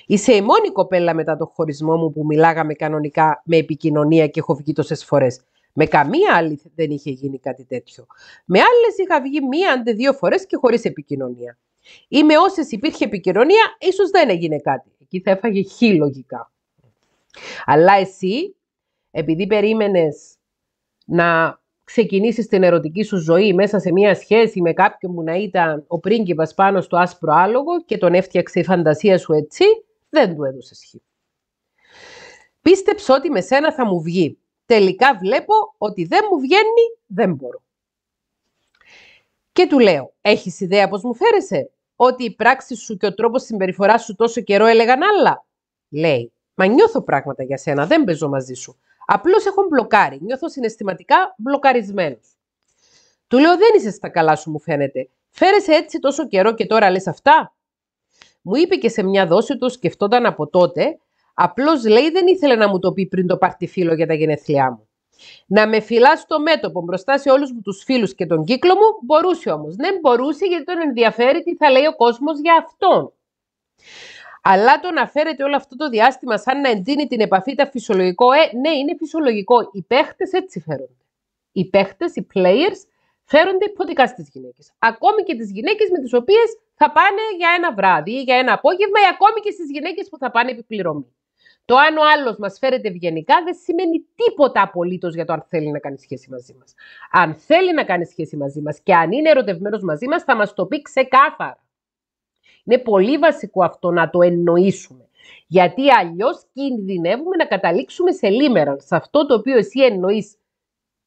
Είσαι η μόνη κοπέλα μετά το χωρισμό μου που μιλάγαμε κανονικά με επικοινωνία και έχω βγει τόσες φορές. Με καμία άλλη δεν είχε γίνει κάτι τέτοιο. Με άλλες είχα βγει μία αντε δύο φορές και χωρίς επικοινωνία ή με όσες υπήρχε επικοινωνία, ίσως δεν έγινε κάτι. Εκεί θα έφαγε χ λογικά. Αλλά εσύ, επειδή περίμενες να ξεκινήσεις την ερωτική σου ζωή μέσα σε μια σχέση με κάποιον που να ήταν ο πρίγκιπας πάνω στο άσπρο άλογο και τον έφτιαξε η φαντασία σου έτσι, δεν του έδωσες χ. Πίστεψε ότι με σένα θα μου βγει. Τελικά βλέπω ότι δεν μου βγαίνει, δεν μπορώ. Και του λέω, έχεις ιδέα πώς μου φέρεσαι, ότι η πράξη σου και ο τρόπος συμπεριφοράς σου τόσο καιρό έλεγαν άλλα. Λέει, μα νιώθω πράγματα για σένα, δεν παίζω μαζί σου. Απλώς έχω μπλοκάρει, νιώθω συναισθηματικά μπλοκαρισμένος. Του λέω, δεν είσαι στα καλά σου μου φαίνεται. Φέρεσαι έτσι τόσο καιρό και τώρα λες αυτά. Μου είπε και σε μια δόση το σκεφτόταν από τότε, απλώς λέει δεν ήθελε να μου το πει πριν το πάρτι φίλο για τα γενέθλιά μου. Να με φυλάς στο μέτωπο μπροστά σε όλους τους φίλους και τον κύκλο μου, μπορούσε όμως. Δεν μπορούσε γιατί τον ενδιαφέρει τι θα λέει ο κόσμος για αυτόν. Αλλά το να φέρετε όλο αυτό το διάστημα σαν να εντείνει την επαφή τα φυσιολογικό. Ε, ναι, είναι φυσιολογικό. Οι παίχτες έτσι φέρονται. Οι παίχτες, οι players, φέρονται υποδικά στις γυναίκες. Ακόμη και τις γυναίκες με τις οποίες θα πάνε για ένα βράδυ, ή για ένα απόγευμα, ή ακόμη και στις γυναίκες που θα πάνε επιπληρωμή. Το αν ο άλλος μας φέρεται ευγενικά δεν σημαίνει τίποτα απολύτως για το αν θέλει να κάνει σχέση μαζί μας. Αν θέλει να κάνει σχέση μαζί μας και αν είναι ερωτευμένος μαζί μας, θα μας το πει ξεκάθαρα. Είναι πολύ βασικό αυτό να το εννοήσουμε. Γιατί αλλιώς κινδυνεύουμε να καταλήξουμε σε λίμεραν σε αυτό το οποίο εσύ εννοείς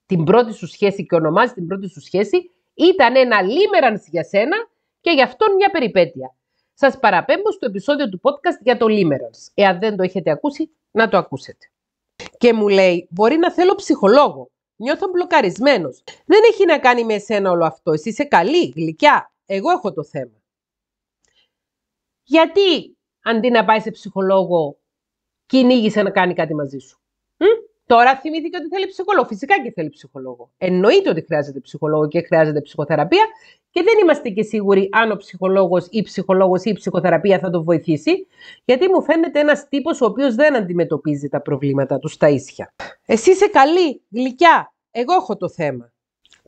την πρώτη σου σχέση και ονομάζεις την πρώτη σου σχέση, ήταν ένα λίμεραν για σένα και γι' αυτόν μια περιπέτεια. Σας παραπέμπω στο επεισόδιο του podcast για το Limerence. Εάν δεν το έχετε ακούσει, να το ακούσετε. Και μου λέει, μπορεί να θέλω ψυχολόγο. Νιώθω μπλοκαρισμένος. Δεν έχει να κάνει με εσένα όλο αυτό. Εσύ είσαι καλή, γλυκιά. Εγώ έχω το θέμα. Γιατί αντί να πάει σε ψυχολόγο, κυνήγησε να κάνει κάτι μαζί σου. Μ? Τώρα θυμήθηκε ότι θέλει ψυχολόγο. Φυσικά και θέλει ψυχολόγο. Εννοείται ότι χρειάζεται ψυχολόγο και χρειάζεται ψυχοθεραπεία και δεν είμαστε και σίγουροι αν ο ψυχολόγος ή ψυχολόγος ή η ψυχοθεραπεία θα τον βοηθήσει, γιατί μου φαίνεται ένας τύπος ο οποίος δεν αντιμετωπίζει τα προβλήματα του στα ίσια. Εσύ είσαι καλή, γλυκιά. Εγώ έχω το θέμα.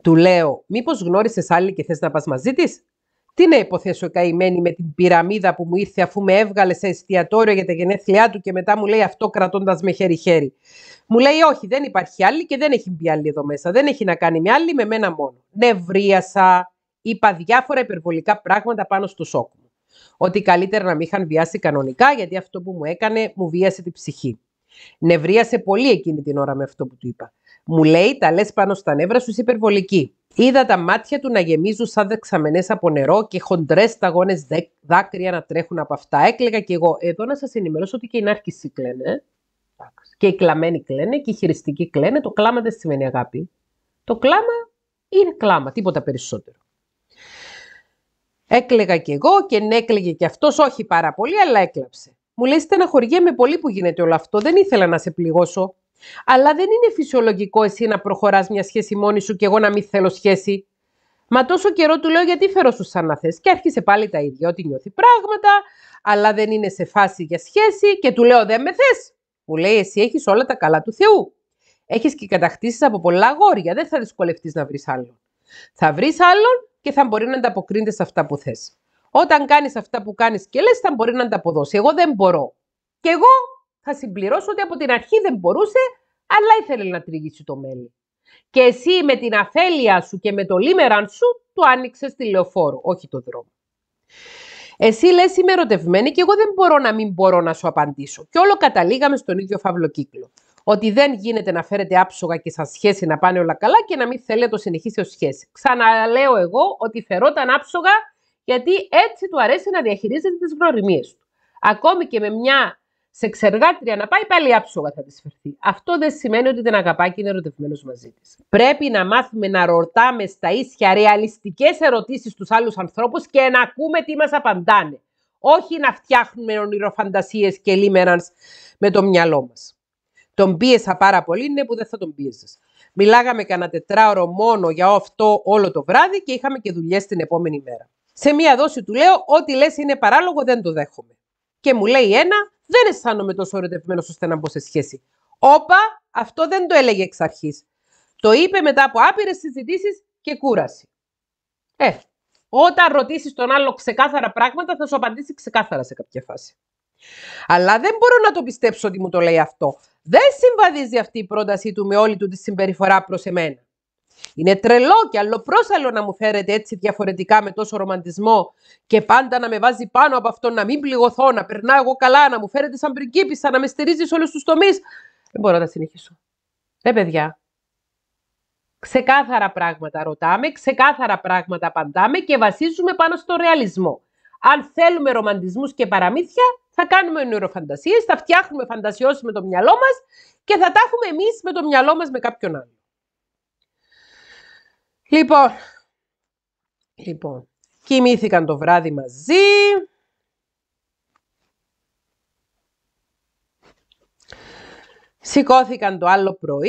Του λέω, Μήπως γνώρισες άλλη και θες να πας μαζί της. Τι να υποθέσω καημένη με την πυραμίδα που μου ήρθε αφού με έβγαλε σε εστιατόριο για τα γενέθλιά του και μετά μου λέει αυτό κρατώντας με χέρι-χέρι. Μου λέει όχι, δεν υπάρχει άλλη και δεν έχει μπει άλλη εδώ μέσα. Δεν έχει να κάνει με άλλη, με μένα μόνο. Νευρίασα, είπα διάφορα υπερβολικά πράγματα πάνω στο σοκ μου. Ότι καλύτερα να μην είχαν βιάσει κανονικά γιατί αυτό που μου έκανε μου βίασε την ψυχή. Νευρίασε πολύ εκείνη την ώρα με αυτό που του είπα. Μου λέει τα λες πάνω στα νεύρα σου υπερβολική. Είδα τα μάτια του να γεμίζουν σαν δεξαμενές από νερό και χοντρές σταγόνες δάκρυα να τρέχουν από αυτά. έκλεγα κι εγώ. Εδώ να σας ενημερώσω ότι και οι ναρκιστοί κλαίνε. Και οι κλαμμένοι κλαίνε και οι χειριστικοί κλαίνε. Το κλάμα δεν σημαίνει αγάπη. Το κλάμα είναι κλάμα, τίποτα περισσότερο. έκλεγα κι εγώ και ναι, έκλεγε κι αυτός, όχι πάρα πολύ, αλλά έκλαψε. Μου λέει στεναχωριέμαι πολύ που γίνεται όλο αυτό. Δεν ήθελα να σε πληγώσω. Αλλά δεν είναι φυσιολογικό εσύ να προχωράς μια σχέση μόνη σου και εγώ να μην θέλω σχέση. Μα τόσο καιρό του λέω γιατί φέρω σου σαν να θες. Και άρχισε πάλι τα ίδια, ότι νιώθει πράγματα, αλλά δεν είναι σε φάση για σχέση και του λέω δεν με θες. Μου λέει εσύ έχεις όλα τα καλά του Θεού. Έχεις και κατακτήσεις από πολλά αγόρια, δεν θα δυσκολευτείς να βρεις άλλον. Θα βρεις άλλον και θα μπορεί να ανταποκρίνεται σε αυτά που θες. Όταν κάνεις αυτά που κάνεις και λες θα μπορεί να ανταποδώσει. Εγώ δεν μπορώ. Και εγώ θα συμπληρώσω ότι από την αρχή δεν μπορούσε, αλλά ήθελε να τριγύσει το μέλι. Και εσύ με την αφέλεια σου και με το λίμεραν σου, το άνοιξες τη λεωφόρο, όχι το δρόμο. Εσύ λες είμαι ερωτευμένη και εγώ δεν μπορώ να μην μπορώ να σου απαντήσω. Και όλο καταλήγαμε στον ίδιο φαύλο κύκλο. Ότι δεν γίνεται να φέρετε άψογα και σαν σχέση να πάνε όλα καλά και να μην θέλει να το συνεχίσει ως σχέση. Ξαναλέω εγώ ότι φερόταν άψογα γιατί έτσι του αρέσει να διαχειρίζεται τις γνωριμίες του. Ακόμη και με μια σε εξεργάτρια να πάει, πάλι άψογα θα τη φερθεί. Αυτό δεν σημαίνει ότι δεν αγαπά και είναι ερωτευμένος μαζί της. Πρέπει να μάθουμε να ρωτάμε στα ίσια ρεαλιστικές ερωτήσεις στου άλλους ανθρώπους και να ακούμε τι μας απαντάνε. Όχι να φτιάχνουμε ονειροφαντασίες και λίμεραν με το μυαλό μας. Τον πίεσα πάρα πολύ, ναι που δεν θα τον πίεζες. Μιλάγαμε κανένα τετράωρο μόνο για αυτό όλο το βράδυ και είχαμε και δουλειές την επόμενη μέρα. Σε μία δόση του λέω: Ό,τι λες είναι παράλογο, δεν το δέχομαι. Και μου λέει ένα, δεν αισθάνομαι τόσο ερωτευμένος ώστε να μπω σε σχέση. Όπα, αυτό δεν το έλεγε εξ αρχής. Το είπε μετά από άπειρες συζητήσεις και κούραση. Ε, όταν ρωτήσεις τον άλλο ξεκάθαρα πράγματα, θα σου απαντήσει ξεκάθαρα σε κάποια φάση. Αλλά δεν μπορώ να το πιστέψω ότι μου το λέει αυτό. Δεν συμβαδίζει αυτή η πρότασή του με όλη του τη συμπεριφορά προς εμένα. Είναι τρελό και αλλοπρόσαλο να μου φέρετε έτσι διαφορετικά με τόσο ρομαντισμό και πάντα να με βάζει πάνω από αυτό, να μην πληγωθώ, να περνάω εγώ καλά, να μου φέρετε σαν πριγκίπισσα, να με στηρίζεις σε όλους τους τομείς. Δεν μπορώ να τα συνεχίσω. Ε, παιδιά, ξεκάθαρα πράγματα ρωτάμε, ξεκάθαρα πράγματα απαντάμε και βασίζουμε πάνω στο ρεαλισμό. Αν θέλουμε ρομαντισμούς και παραμύθια, θα κάνουμε νεροφαντασίες, θα φτιάχνουμε φαντασιώσεις με το μυαλό μας και θα τα έχουμε εμείς με το μυαλό μας με κάποιον άλλο. Λοιπόν, λοιπόν, κοιμήθηκαν το βράδυ μαζί. Σηκώθηκαν το άλλο πρωί.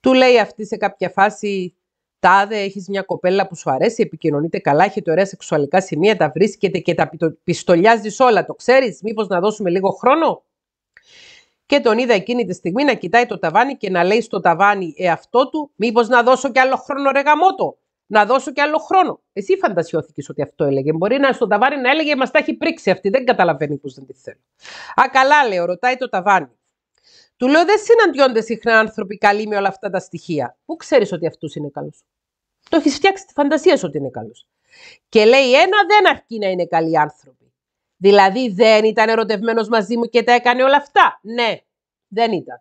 Του λέει αυτή σε κάποια φάση, τάδε, έχεις μια κοπέλα που σου αρέσει, επικοινωνείται καλά, το ωραία σεξουαλικά σημεία, τα βρίσκεται και τα πιστολιάζεις όλα, το ξέρεις, μήπως να δώσουμε λίγο χρόνο και τον είδα εκείνη τη στιγμή να κοιτάει το ταβάνι και να λέει στο ταβάνι εαυτό του μήπως να δώσω κι άλλο χρόνο ρε γαμότο, να δώσω κι άλλο χρόνο. Εσύ φαντασιώθηκες ότι αυτό έλεγε. Μπορεί να στο ταβάνι να έλεγε μα τα έχει πρίξει αυτή, δεν καταλαβαίνει πως δεν τη θέλω. Α καλά λέω, ρωτάει το ταβάνι. Του λέω δεν συναντιόνται συχνά άνθρωποι καλοί με όλα αυτά τα στοιχεία. Πού ξέρεις ότι αυτός είναι καλός. Το έχεις φτιάξει τη φαντασία σου ότι είναι καλός. Και λέει ένα δεν αρκεί να είναι καλοί άνθρωποι. Δηλαδή δεν ήταν ερωτευμένος μαζί μου και τα έκανε όλα αυτά. Ναι, δεν ήταν.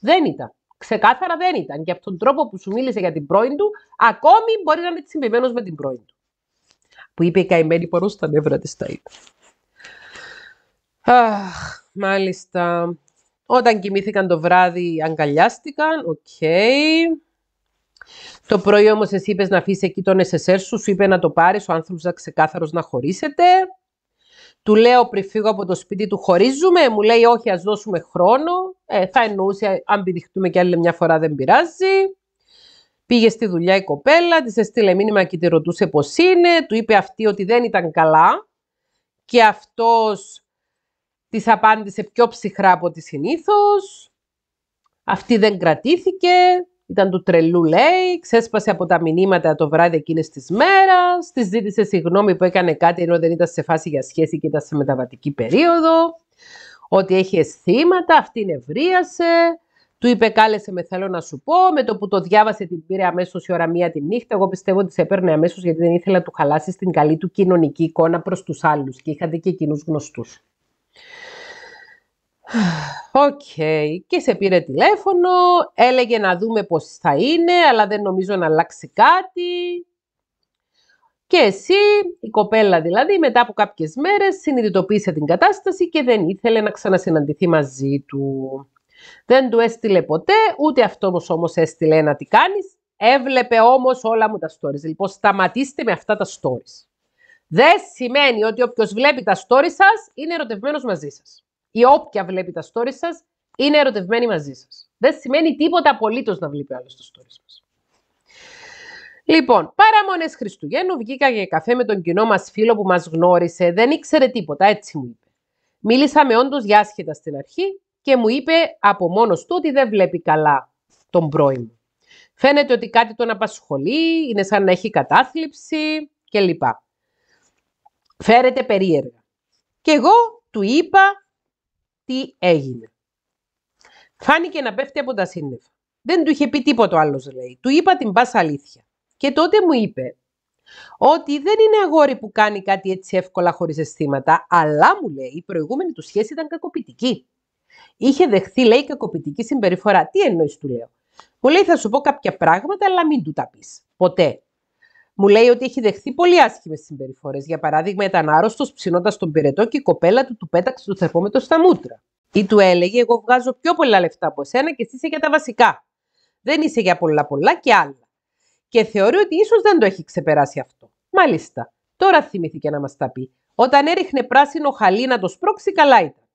Δεν ήταν. Ξεκάθαρα δεν ήταν. Και από τον τρόπο που σου μίλησε για την πρώην του, ακόμη μπορεί να είναι τσιμπημένο με την πρώην του. Που είπε η καημένη πορός στα νεύρα της τα είπε. Αχ, μάλιστα. Όταν κοιμήθηκαν το βράδυ αγκαλιάστηκαν, οκ. Okay. Το πρωί όμως εσύ είπες να αφήσεις εκεί τον SSR σου, σου είπε να το πάρεις, ο άνθρωπος ξεκάθαρος να χωρίσετε. Του λέω πριν φύγω από το σπίτι του, χωρίζουμε. Μου λέει, Όχι, ας δώσουμε χρόνο. Ε, θα εννοούσε, αν πηδηχτούμε κι άλλη μια φορά, δεν πειράζει. Πήγε στη δουλειά η κοπέλα, της έστειλε μήνυμα και τη ρωτούσε πώς είναι. Του είπε αυτή ότι δεν ήταν καλά. Και αυτός της απάντησε πιο ψυχρά από ό,τι συνήθως. Αυτή δεν κρατήθηκε ήταν του τρελού λέει, ξέσπασε από τα μηνύματα το βράδυ εκείνης της μέρας, της ζήτησε συγγνώμη που έκανε κάτι ενώ δεν ήταν σε φάση για σχέση και ήταν σε μεταβατική περίοδο, ότι έχει αισθήματα, αυτή νευρίασε, του είπε κάλεσε με θέλω να σου πω, με το που το διάβασε την πήρε αμέσως η ώρα μία τη νύχτα, εγώ πιστεύω ότι σε έπαιρνε αμέσως γιατί δεν ήθελα να του χαλάσει την καλή του κοινωνική εικόνα προς τους άλλους και είχατε και κοινούς γνωστούς. Οκ. Και σε πήρε τηλέφωνο, έλεγε να δούμε πώς θα είναι, αλλά δεν νομίζω να αλλάξει κάτι. Και εσύ, η κοπέλα δηλαδή, μετά από κάποιες μέρες συνειδητοποίησε την κατάσταση και δεν ήθελε να ξανασυναντηθεί μαζί του. Δεν του έστειλε ποτέ, ούτε αυτός όμως έστειλε να τι κάνεις. Έβλεπε όμως όλα μου τα stories. Λοιπόν, σταματήστε με αυτά τα stories. Δεν σημαίνει ότι όποιος βλέπει τα stories σας είναι ερωτευμένος μαζί σας ή όποια βλέπει τα stories σας είναι ερωτευμένη μαζί σας. Δεν σημαίνει τίποτα απολύτως να βλέπει άλλο τα stories μας. Λοιπόν, παραμονές Χριστουγέννου βγήκα για καφέ με τον κοινό μας φίλο που μας γνώρισε. Δεν ήξερε τίποτα, έτσι μου είπε. Μίλησαμε όντως για άσχετα στην αρχή και μου είπε από μόνος του ότι δεν βλέπει καλά τον πρώην μου. Φαίνεται ότι κάτι τον απασχολεί, είναι σαν να έχει κατάθλιψη κλπ. Φέρεται περίεργα. Και εγώ του είπα τι έγινε. Φάνηκε να πέφτει από τα σύννεφα. Δεν του είχε πει τίποτα άλλος, λέει. Του είπα την πάσα αλήθεια. Και τότε μου είπε ότι δεν είναι αγόρι που κάνει κάτι έτσι εύκολα χωρίς αισθήματα, αλλά μου λέει η προηγούμενη του σχέση ήταν κακοποιητική. Είχε δεχθεί, λέει, κακοποιητική συμπεριφορά. Τι εννοείς, του λέω. Μου λέει, θα σου πω κάποια πράγματα, αλλά μην του τα πεις. Ποτέ μου λέει ότι έχει δεχθεί πολύ άσχημες συμπεριφορές. Για παράδειγμα, ήταν άρρωστος ψινώντας τον πυρετό και η κοπέλα του του πέταξε το θερμόμετρο στα μούτρα. Ή του έλεγε: Εγώ βγάζω πιο πολλά λεφτά από εσένα και εσύ είσαι για τα βασικά. Δεν είσαι για πολλά πολλά και άλλα. Και θεωρεί ότι ίσως δεν το έχει ξεπεράσει αυτό. Μάλιστα, τώρα θυμήθηκε να μας τα πει. Όταν έριχνε πράσινο χαλί να το σπρώξει, καλά ήταν.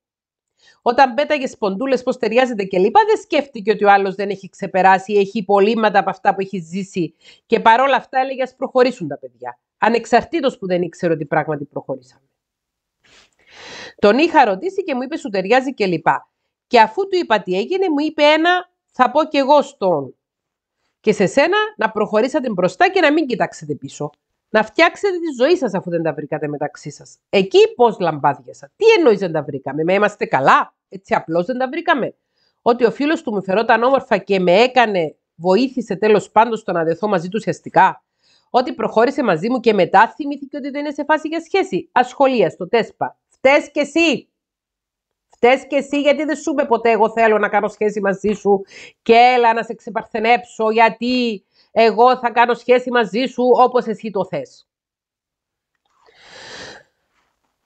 Όταν πέταγε σποντούλε πώς ταιριάζεται λοιπά Δεν σκέφτηκε ότι ο άλλος δεν έχει ξεπεράσει, έχει υπολείμματα από αυτά που έχει ζήσει. Και παρόλα αυτά έλεγε ας προχωρήσουν τα παιδιά. Ανεξαρτήτως που δεν ήξερε ότι πράγματι προχωρήσαμε. Τον είχα ρωτήσει και μου είπε σου ταιριάζει και λοιπά Και αφού του είπα τι έγινε, μου είπε ένα, θα πω κι εγώ στον. Και σε σένα να προχωρήσατε μπροστά και να μην κοιτάξετε πίσω να φτιάξετε τη ζωή σας αφού δεν τα βρήκατε μεταξύ σας. Εκεί πώς λαμπάδιασα. Τι εννοείς δεν τα βρήκαμε. Με είμαστε καλά. Έτσι απλώς δεν τα βρήκαμε. Ότι ο φίλος του μου φερόταν όμορφα και με έκανε, βοήθησε τέλος πάντων στο να δεθώ μαζί του ουσιαστικά. Ότι προχώρησε μαζί μου και μετά θυμήθηκε ότι δεν είναι σε φάση για σχέση. Ασχολία στο τέσπα. Φτε και εσύ. Φτε και εσύ γιατί δεν σου είπε ποτέ εγώ θέλω να κάνω σχέση μαζί σου και έλα να σε ξεπαρθενέψω γιατί εγώ θα κάνω σχέση μαζί σου όπως εσύ το θες.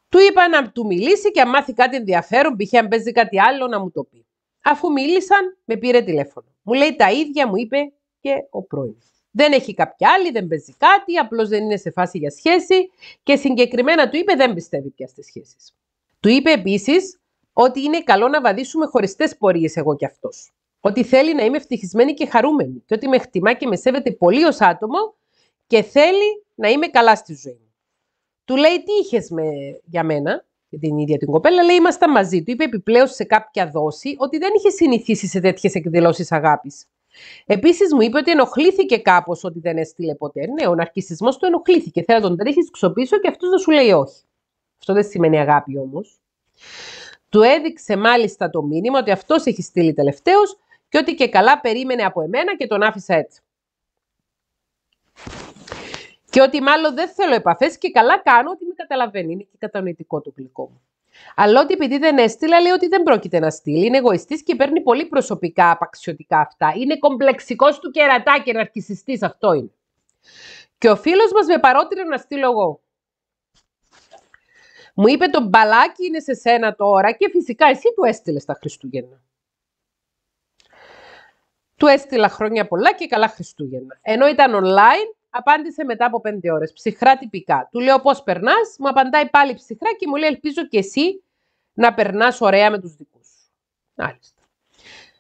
Του είπα να του μιλήσει και αν μάθει κάτι ενδιαφέρον, π.χ. αν παίζει κάτι άλλο να μου το πει. Αφού μίλησαν, με πήρε τηλέφωνο. Μου λέει τα ίδια, μου είπε και ο πρώην. Δεν έχει κάποια άλλη, δεν παίζει κάτι, απλώς δεν είναι σε φάση για σχέση και συγκεκριμένα του είπε δεν πιστεύει πια στις σχέσεις. Του είπε επίσης ότι είναι καλό να βαδίσουμε χωριστές πορείες εγώ και αυτός. Ότι θέλει να είμαι ευτυχισμένη και χαρούμενη. Και ότι με χτιμά και με σέβεται πολύ ως άτομο και θέλει να είμαι καλά στη ζωή μου. Του λέει τι είχες με... για μένα, για την ίδια την κοπέλα, λέει ήμασταν μαζί του. Είπε επιπλέον σε κάποια δόση ότι δεν είχε συνηθίσει σε τέτοιες εκδηλώσεις αγάπης. Επίσης μου είπε ότι ενοχλήθηκε κάπως ότι δεν έστειλε ποτέ. Ναι, ο ναρκισμό του ενοχλήθηκε. Θέλω να τον τρέχεις ξοπίσω και αυτός δεν σου λέει όχι. Αυτό δεν σημαίνει αγάπη όμως. Του έδειξε μάλιστα το μήνυμα ότι αυτός έχει στείλει τελευταίο και ότι και καλά περίμενε από εμένα και τον άφησα έτσι. Και ότι μάλλον δεν θέλω επαφές και καλά κάνω ότι με καταλαβαίνει. Είναι και κατανοητικό το γλυκό μου. Αλλά ότι επειδή δεν έστειλα, λέει ότι δεν πρόκειται να στείλει. Είναι εγωιστής και παίρνει πολύ προσωπικά απαξιωτικά αυτά. Είναι κομπλεξικός του κερατάκι, ναρκιστή αυτό είναι. Και ο φίλος μας με παρότεινε να στείλω εγώ. Μου είπε το μπαλάκι είναι σε σένα τώρα και φυσικά εσύ του έστειλες τα Χριστούγεννα. Του έστειλα χρόνια πολλά και καλά Χριστούγεννα. Ενώ ήταν online, απάντησε μετά από πέντε ώρες. ψυχρά τυπικά. Του λέω πώς περνάς, μου απαντάει πάλι ψυχρά και μου λέει ελπίζω και εσύ να περνάς ωραία με τους δικούς. σου. Μάλιστα.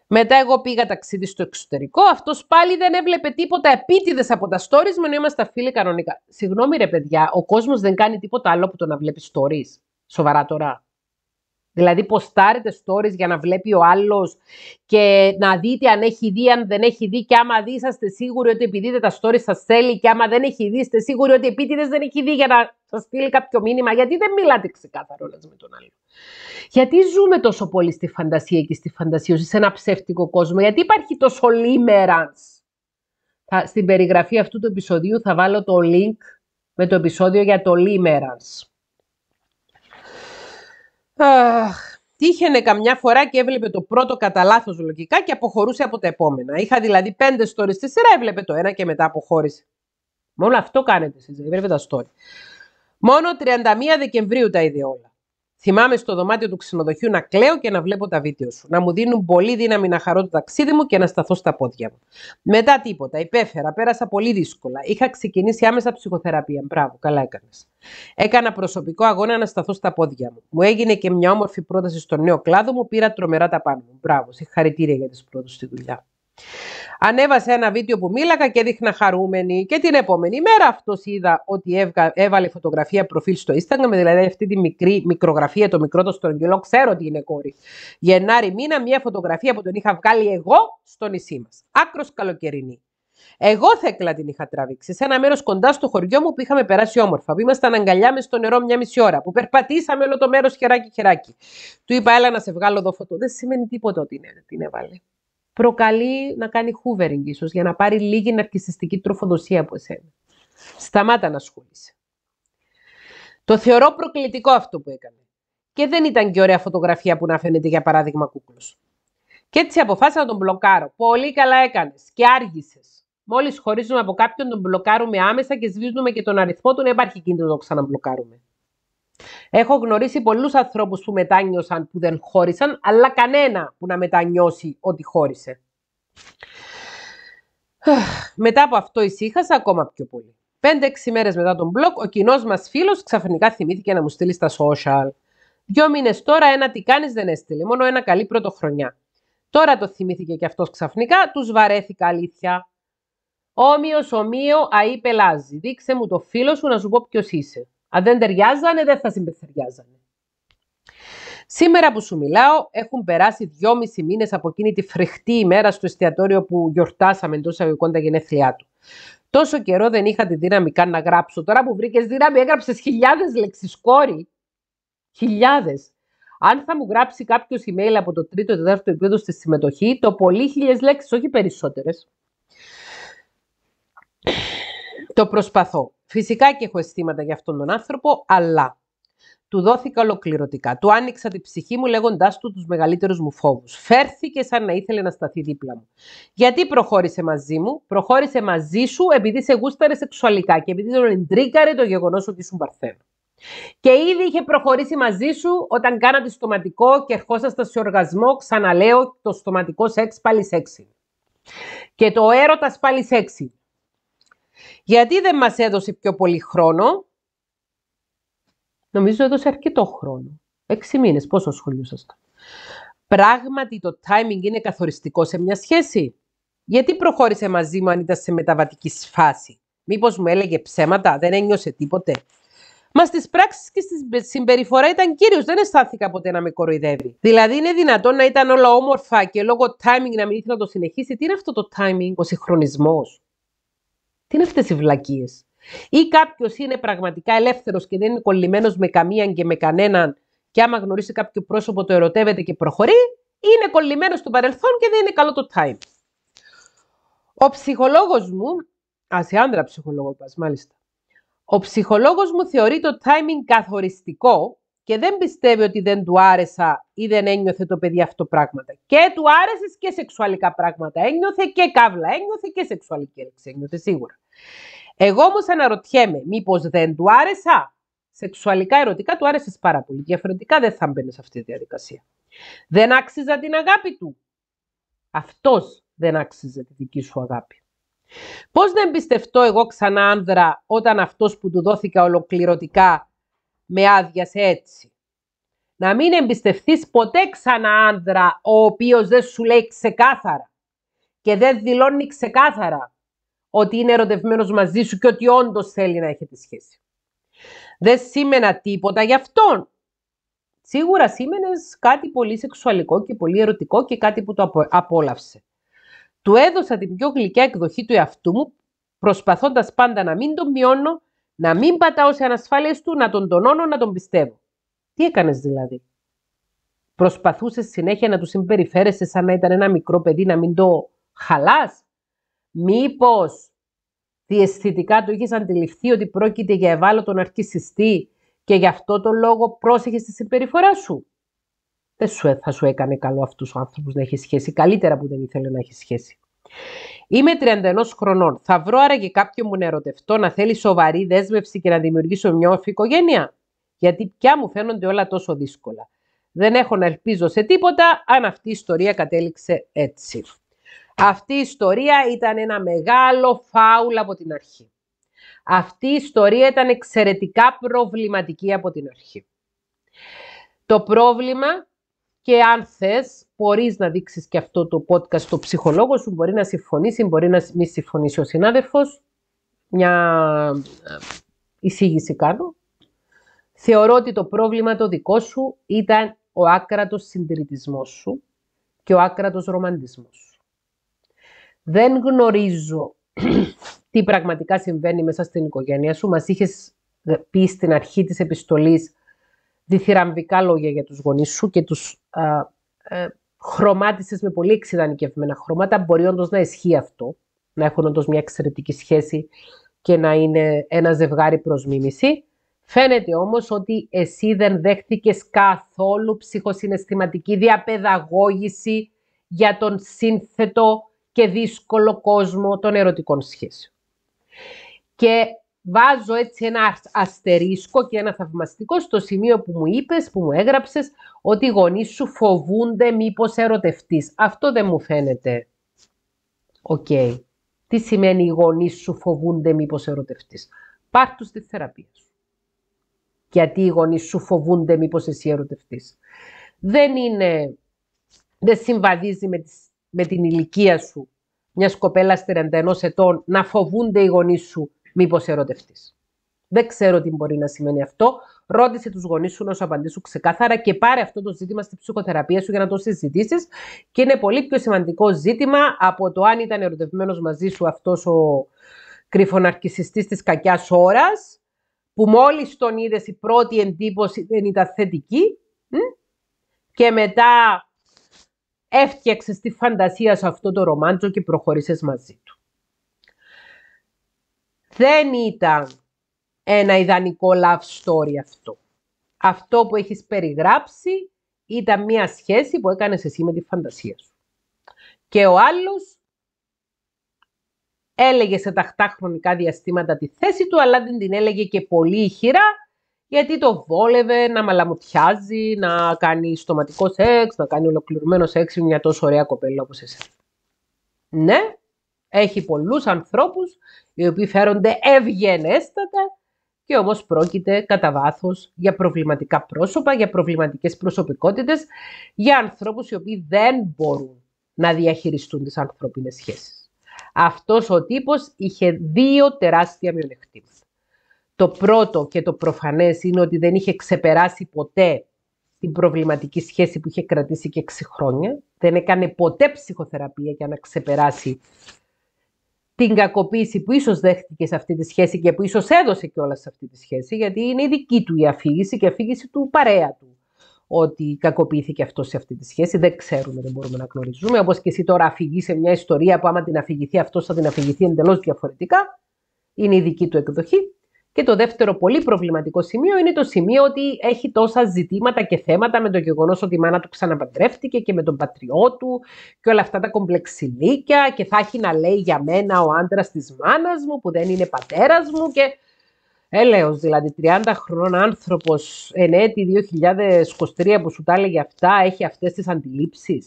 Μετά εγώ πήγα ταξίδι στο εξωτερικό, αυτός πάλι δεν έβλεπε τίποτα επίτηδες από τα stories μου, ενώ είμαστε φίλοι κανονικά. Συγγνώμη ρε παιδιά, ο κόσμος δεν κάνει τίποτα άλλο που το να βλέπει stories. Σοβαρά τώρα. Δηλαδή στάρετε stories για να βλέπει ο άλλος και να δείτε αν έχει δει, αν δεν έχει δει και άμα δει είσαστε σίγουροι ότι επειδή τα stories σας θέλει και άμα δεν έχει δει είστε σίγουροι ότι επίτηδες δεν έχει δει για να σας στείλει κάποιο μήνυμα. Γιατί δεν μιλάτε ξεκάθαρο ένας με τον άλλο. Γιατί ζούμε τόσο πολύ στη φαντασία και στη φαντασίωση σε ένα ψεύτικο κόσμο. Γιατί υπάρχει τόσο λίμερανς. Στην περιγραφή αυτού του επεισοδίου θα βάλω το link με το επεισόδιο για το limerance. Αχ, τύχαινε καμιά φορά και έβλεπε το πρώτο κατά λάθος λογικά και αποχωρούσε από τα επόμενα. Είχα δηλαδή πέντε stories στη σειρά, έβλεπε το ένα και μετά αποχώρησε. Μόνο αυτό κάνετε εσεί, δεν τα story. Μόνο 31 Δεκεμβρίου τα είδε όλα. Θυμάμαι στο δωμάτιο του ξενοδοχείου να κλαίω και να βλέπω τα βίντεο σου. Να μου δίνουν πολύ δύναμη να χαρώ το ταξίδι μου και να σταθώ στα πόδια μου. Μετά τίποτα. Υπέφερα. Πέρασα πολύ δύσκολα. Είχα ξεκινήσει άμεσα ψυχοθεραπεία. Μπράβο, καλά έκανες. Έκανα προσωπικό αγώνα να σταθώ στα πόδια μου. Μου έγινε και μια όμορφη πρόταση στο νέο κλάδο μου. Πήρα τρομερά τα πάνω μου. Μπράβο. Συγχαρητήρια για τις πρώτε στη δουλειά. Ανέβασε ένα βίντεο που μίλαγα και δείχνα χαρούμενη και την επόμενη μέρα αυτός είδα ότι έβγα, έβαλε φωτογραφία προφίλ στο Instagram, δηλαδή αυτή τη μικρή μικρογραφία, το μικρό το στρογγυλό, ξέρω ότι είναι κόρη. Γενάρη μήνα μια φωτογραφία που τον είχα βγάλει εγώ στο νησί μας. Άκρος καλοκαιρινή. Εγώ θέκλα την είχα τραβήξει σε ένα μέρος κοντά στο χωριό μου που είχαμε περάσει όμορφα. Που ήμασταν αγκαλιά μες στο νερό μια μισή ώρα. Που περπατήσαμε όλο το μέρος χεράκι-χεράκι. Του είπα, έλα να σε βγάλω εδώ φωτό. Δεν σημαίνει τίποτα ότι την έβαλε προκαλεί να κάνει hoovering ίσως, για να πάρει λίγη ναρκισιστική τροφοδοσία από εσένα. Σταμάτα να ασχολείσαι. Το θεωρώ προκλητικό αυτό που έκανε. Και δεν ήταν και ωραία φωτογραφία που να φαίνεται για παράδειγμα κούκλος. Και έτσι αποφάσισα να τον μπλοκάρω. Πολύ καλά έκανες και άργησες. Μόλις χωρίζουμε από κάποιον, τον μπλοκάρουμε άμεσα και σβήνουμε και τον αριθμό του, να υπάρχει κίνδυνο να τον ξαναμπλοκάρουμε. Έχω γνωρίσει πολλούς ανθρώπους που μετάνιωσαν που δεν χώρισαν, αλλά κανένα που να μετανιώσει ότι χώρισε. Μετά από αυτό ησύχασα ακόμα πιο πολυ πεντε Πέντε-έξι μέρες μετά τον blog, ο κοινός μας φίλος ξαφνικά θυμήθηκε να μου στείλει στα social. Δυο μήνες τώρα ένα τι κάνεις δεν έστειλε, μόνο ένα καλή πρωτοχρονιά. Τώρα το θυμήθηκε και αυτός ξαφνικά, τους βαρέθηκα αλήθεια. Όμοιος, ομοίο, αή πελάζει. Δείξε μου το φίλο σου να σου πω ποιος είσαι. Αν δεν ταιριάζανε, δεν θα συμπεριφερειάζανε. Σήμερα που σου μιλάω, έχουν περάσει δυόμισι μήνες από εκείνη τη φρεχτή ημέρα στο εστιατόριο που γιορτάσαμε εντός αγωγικών τα γενέθλιά του. Τόσο καιρό δεν είχα τη δύναμη καν να γράψω. Τώρα που βρήκες δύναμη, έγραψες χιλιάδες λέξεις, κόρη. Χιλιάδες. Αν θα μου γράψει κάποιος email από το τρίτο ή τέταρτο επίπεδο στη συμμετοχή, το πολύ χίλιε λέξεις, όχι περισσότερες. Το προσπαθώ. Φυσικά και έχω αισθήματα για αυτόν τον άνθρωπο, αλλά του δόθηκα ολοκληρωτικά. Του άνοιξα την ψυχή μου λέγοντάς του τους μεγαλύτερους μου φόβους. Φέρθηκε σαν να ήθελε να σταθεί δίπλα μου. Γιατί προχώρησε μαζί μου, προχώρησε μαζί σου επειδή σε γούσταρε σεξουαλικά και επειδή τον εντρίκαρε το γεγονός ότι ήσουν παρθένο. Και ήδη είχε προχωρήσει μαζί σου όταν κάνατε στοματικό και ερχόσασταν σε οργασμό, ξαναλέω, το στοματικό σεξ πάλι σεξ. Και το έρωτας πάλι σεξ. Γιατί δεν μας έδωσε πιο πολύ χρόνο. Νομίζω έδωσε αρκετό χρόνο. Έξι μήνες, πόσο ασχολούσασταν. Πράγματι το timing είναι καθοριστικό σε μια σχέση. Γιατί προχώρησε μαζί μου αν ήταν σε μεταβατική φάση. Μήπως μου έλεγε ψέματα, δεν ένιωσε τίποτε. Μα στις πράξεις και στη συμπεριφορά ήταν κύριος. Δεν αισθάνθηκα ποτέ να με κοροϊδεύει. Δηλαδή, είναι δυνατόν να ήταν όλα όμορφα και λόγω timing να μην ήθελα να το συνεχίσει. Τι είναι αυτό το timing, ο συγχρονισμός. Τι είναι αυτές οι βλακίες. Ή κάποιος είναι πραγματικά ελεύθερος και δεν είναι κολλημένος με καμίαν και με κανέναν, και άμα γνωρίσει κάποιο πρόσωπο το ερωτεύεται και προχωρεί, είναι κολλημένος στο παρελθόν και δεν είναι καλό το time. Ο ψυχολόγος μου, α, σε άντρα ψυχολόγος πας, μάλιστα. Ο ψυχολόγος μου θεωρεί το timing καθοριστικό και δεν πιστεύει ότι δεν του άρεσα ή δεν ένιωθε το παιδί αυτό πράγματα. Και του άρεσες και σεξουαλικά πράγματα. Ένιωθε και καύλα, ένιωθε και σεξουαλική έλξη, ένιωθε σίγουρα. Εγώ όμως αναρωτιέμαι, μήπως δεν του άρεσα. Σεξουαλικά, ερωτικά του άρεσες πάρα πολύ. Διαφορετικά δεν θα μπαίνει σε αυτή τη διαδικασία. Δεν άξιζα την αγάπη του. Αυτός δεν άξιζε τη δική σου αγάπη. Πώς δεν εμπιστευτώ εγώ ξανά άνδρα όταν αυτός που του δόθηκα ολοκληρωτικά με σε έτσι. Να μην εμπιστευτείς ποτέ ξανά άντρα ο οποίος δεν σου λέει ξεκάθαρα και δεν δηλώνει ξεκάθαρα ότι είναι ερωτευμένος μαζί σου και ότι όντως θέλει να τη σχέση. Δεν σήμαινα τίποτα γι' αυτόν. Σίγουρα σήμαινες κάτι πολύ σεξουαλικό και πολύ ερωτικό και κάτι που το απόλαυσε. Του έδωσα την πιο γλυκιά εκδοχή του εαυτού μου, προσπαθώντας πάντα να μην τον μειώνω να μην πατάω σε ανασφάλειες του, να τον τονώνω, να τον πιστεύω. Τι έκανες δηλαδή. Προσπαθούσες συνέχεια να του συμπεριφέρεσαι σαν να ήταν ένα μικρό παιδί, να μην το χαλάς. Μήπως διαισθητικά του είχες αντιληφθεί ότι πρόκειται για ευάλωτο ναρκιστή και γι' αυτό το λόγο πρόσεχες τη συμπεριφορά σου. Δεν σου, ε, θα σου έκανε καλό αυτού του άνθρωπου να έχει σχέση, καλύτερα που δεν ήθελε να έχει σχέση. Είμαι 31 χρονών. Θα βρω άραγε κάποιον μου να ερωτευτώ να θέλει σοβαρή δέσμευση και να δημιουργήσω μια όφη οικογένεια. Γιατί πια μου φαίνονται όλα τόσο δύσκολα. Δεν έχω να ελπίζω σε τίποτα αν αυτή η ιστορία κατέληξε έτσι. Αυτή η ιστορία ήταν ένα μεγάλο φάουλ από την αρχή. Αυτή η ιστορία ήταν εξαιρετικά προβληματική από την αρχή. Το πρόβλημα και αν θες μπορείς να δείξεις και αυτό το podcast στο ψυχολόγο σου, μπορεί να συμφωνήσει, μπορεί να μη συμφωνήσει ο συνάδελφος. Μια ε, εισήγηση κάνω. Θεωρώ ότι το πρόβλημα το δικό σου ήταν ο άκρατος συντηρητισμός σου και ο άκρατος ρομαντισμός Δεν γνωρίζω τι πραγματικά συμβαίνει μέσα στην οικογένεια σου. Μας είχες ε, πει στην αρχή της επιστολής διθυραμβικά λόγια για τους γονείς σου και τους ε, χρωμάτισες με πολύ εξειδανικευμένα χρώματα. Μπορεί όντως να ισχύει αυτό, να έχουν όντως μια εξαιρετική σχέση και να είναι ένα ζευγάρι προς μίμηση. Φαίνεται όμως ότι εσύ δεν δέχτηκες καθόλου ψυχοσυναισθηματική διαπαιδαγώγηση για τον σύνθετο και δύσκολο κόσμο των ερωτικών σχέσεων. Και βάζω έτσι ένα αστερίσκο και ένα θαυμαστικό στο σημείο που μου είπες, που μου έγραψες, ότι οι γονείς σου φοβούνται μήπως ερωτευτείς. Αυτό δεν μου φαίνεται. Οκ. Τι σημαίνει οι γονείς σου φοβούνται μήπως ερωτευτείς. Πάρ' τους στη θεραπεία σου. Γιατί οι γονείς σου φοβούνται μήπως εσύ ερωτευτείς. Δεν είναι... Δεν συμβαδίζει με, με την ηλικία σου μιας κοπέλας 31 ετών να φοβούνται οι γονείς σου Μήπως ερωτευτείς. Δεν ξέρω τι μπορεί να σημαίνει αυτό. Ρώτησε τους γονείς σου να σου απαντήσουν ξεκάθαρα και πάρε αυτό το ζήτημα στη ψυχοθεραπεία σου για να το συζητήσεις. Και είναι πολύ πιο σημαντικό ζήτημα από το αν ήταν ερωτευμένος μαζί σου αυτός ο κρυφοναρκιστή της κακιάς ώρας, που μόλις τον είδες η πρώτη εντύπωση δεν ήταν θετική. Και μετά έφτιαξες τη φαντασία σε αυτό το ρομάντζο και προχώρησες μαζί του. Δεν ήταν ένα ιδανικό love story αυτό. Αυτό που έχεις περιγράψει ήταν μια σχέση που έκανες εσύ με τη φαντασία σου. Και ο άλλος έλεγε σε ταχτά χρονικά διαστήματα τη θέση του, αλλά δεν την έλεγε και πολύ ηχηρά, γιατί το βόλευε να μαλαμουτιάζει, να κάνει στοματικό σεξ, να κάνει ολοκληρωμένο σεξ με μια τόσο ωραία κοπέλα όπως εσύ. Ναι, έχει πολλούς ανθρώπους οι οποίοι φέρονται ευγενέστατα και όμως πρόκειται κατά βάθος για προβληματικά πρόσωπα, για προβληματικές προσωπικότητες, για ανθρώπους οι οποίοι δεν μπορούν να διαχειριστούν τις ανθρώπινες σχέσεις. Αυτός ο τύπος είχε δύο τεράστια μειονεκτήματα. Το πρώτο και το προφανές είναι ότι δεν είχε ξεπεράσει ποτέ την προβληματική σχέση που είχε κρατήσει και 6 χρόνια. Δεν έκανε ποτέ ψυχοθεραπεία για να ξεπεράσει την κακοποίηση που ίσως δέχτηκε σε αυτή τη σχέση και που ίσως έδωσε όλα σε αυτή τη σχέση, γιατί είναι η δική του η αφήγηση και η αφήγηση του παρέα του ότι κακοποιήθηκε αυτό σε αυτή τη σχέση. Δεν ξέρουμε, δεν μπορούμε να γνωρίζουμε. Όπως και εσύ τώρα αφηγείς σε μια ιστορία που άμα την αφηγηθεί αυτό θα την αφηγηθεί εντελώς διαφορετικά. Είναι η δική του εκδοχή. Και το δεύτερο πολύ προβληματικό σημείο είναι το σημείο ότι έχει τόσα ζητήματα και θέματα με το γεγονός ότι η μάνα του ξαναπαντρεύτηκε και με τον πατριό του και όλα αυτά τα κομπλεξιλίκια και θα έχει να λέει για μένα ο άντρας της μάνας μου που δεν είναι πατέρας μου και ε, έλεος, δηλαδή 30 χρονών άνθρωπος εν έτη 2023 που σου τα έλεγε αυτά, έχει αυτές τις αντιλήψεις.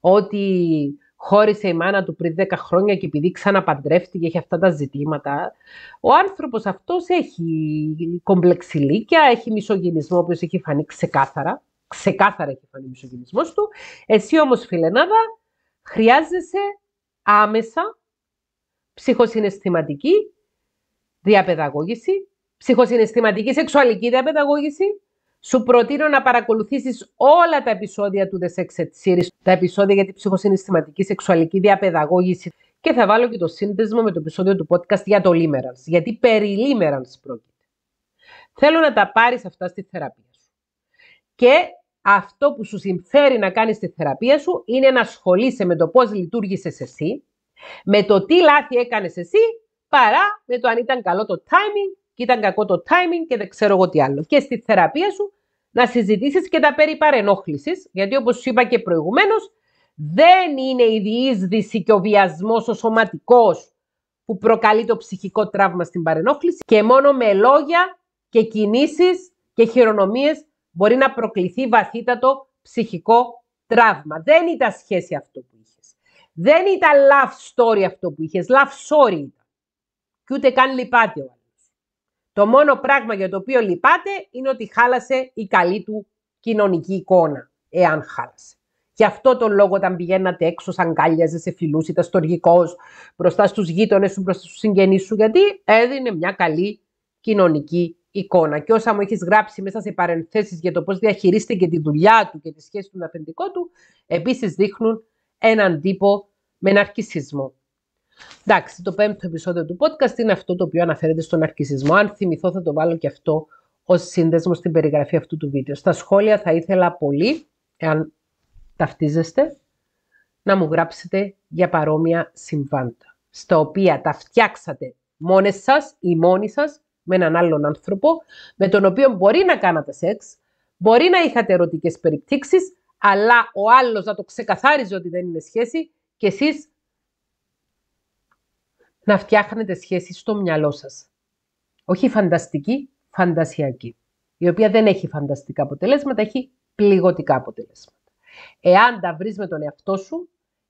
ότι χώρισε η μάνα του πριν 10 χρόνια και επειδή ξαναπαντρεύτηκε, έχει αυτά τα ζητήματα. Ο άνθρωπος αυτός έχει κομπλεξιλίκια, έχει μισογενισμό, όπως έχει φανεί ξεκάθαρα. Ξεκάθαρα έχει φανεί ο του. Εσύ όμως, φιλενάδα, χρειάζεσαι άμεσα ψυχοσυναισθηματική διαπαιδαγώγηση, ψυχοσυναισθηματική σεξουαλική διαπαιδαγώγηση, σου προτείνω να παρακολουθήσεις όλα τα επεισόδια του The Sex Ed Series, τα επεισόδια για την ψυχοσυναισθηματική σεξουαλική διαπαιδαγώγηση και θα βάλω και το σύνδεσμο με το επεισόδιο του podcast για το Limerance, γιατί περί Limerance πρόκειται. Θέλω να τα πάρεις αυτά στη θεραπεία σου. Και αυτό που σου συμφέρει να κάνεις στη θεραπεία σου είναι να ασχολείσαι με το πώς λειτουργήσες εσύ, με το τι λάθη έκανες εσύ, παρά με το αν ήταν καλό το timing και ήταν κακό το timing και δεν ξέρω εγώ τι άλλο. Και στη θεραπεία σου να συζητήσεις και τα περί παρενόχλησης, γιατί όπως σου είπα και προηγουμένως, δεν είναι η διείσδυση και ο βιασμός ο σωματικός που προκαλεί το ψυχικό τραύμα στην παρενόχληση και μόνο με λόγια και κινήσεις και χειρονομίες μπορεί να προκληθεί βαθύτατο ψυχικό τραύμα. Δεν ήταν σχέση αυτό που είχες. Δεν ήταν love story αυτό που είχες, Love story ήταν. Και ούτε καν λυπάται ο το μόνο πράγμα για το οποίο λυπάται είναι ότι χάλασε η καλή του κοινωνική εικόνα, εάν χάλασε. Γι' αυτό τον λόγο όταν πηγαίνατε έξω, σαν κάλιαζε σε φιλούς, ήταν στοργικός μπροστά στους γείτονες σου, μπροστά στους συγγενείς σου, γιατί έδινε μια καλή κοινωνική εικόνα. Και όσα μου έχεις γράψει μέσα σε παρενθέσεις για το πώς και τη δουλειά του και τη σχέση του με αφεντικό του, επίσης δείχνουν έναν τύπο με ναρκισισμό. Εντάξει, το πέμπτο επεισόδιο του podcast είναι αυτό το οποίο αναφέρεται στον αρκισισμό. Αν θυμηθώ θα το βάλω και αυτό ως σύνδεσμο στην περιγραφή αυτού του βίντεο. Στα σχόλια θα ήθελα πολύ, εάν ταυτίζεστε, να μου γράψετε για παρόμοια συμβάντα, στα οποία τα φτιάξατε μόνες σας ή μόνοι σας με έναν άλλον άνθρωπο, με τον οποίο μπορεί να κάνατε σεξ, μπορεί να είχατε ερωτικές περιπτύξεις, αλλά ο άλλος να το ξεκαθάριζε ότι δεν είναι σχέση και εσείς να φτιάχνετε σχέσεις στο μυαλό σας. Όχι φανταστική, φαντασιακή. Η οποία δεν έχει φανταστικά αποτελέσματα, έχει πληγωτικά αποτελέσματα. Εάν τα βρεις με τον εαυτό σου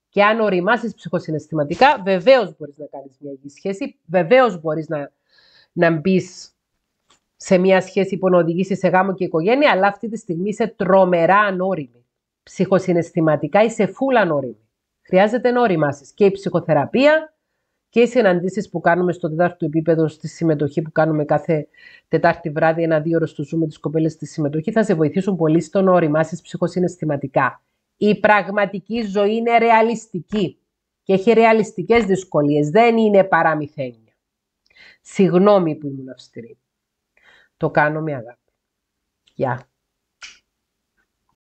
και αν οριμάσεις ψυχοσυναισθηματικά, βεβαίως μπορείς να κάνεις μια υγιή σχέση, βεβαίως μπορείς να, να μπεις σε μια σχέση που να οδηγήσει σε γάμο και οικογένεια, αλλά αυτή τη στιγμή είσαι τρομερά ανώριμη. Ψυχοσυναισθηματικά είσαι φούλα ανώριμη. Χρειάζεται να οριμάσεις και η ψυχοθεραπεία και οι συναντήσεις που κάνουμε στο τέταρτο επίπεδο, στη συμμετοχή που κάνουμε κάθε Τετάρτη βράδυ, ένα-δύο ώρες στο Zoom με τις κοπέλες στη συμμετοχή, θα σε βοηθήσουν πολύ στο να οριμάσεις ψυχοσυναισθηματικά. Η πραγματική ζωή είναι ρεαλιστική και έχει ρεαλιστικές δυσκολίες. Δεν είναι παρά παραμυθένια. Συγγνώμη που ήμουν αυστηρή. Το κάνω με αγάπη. Γεια.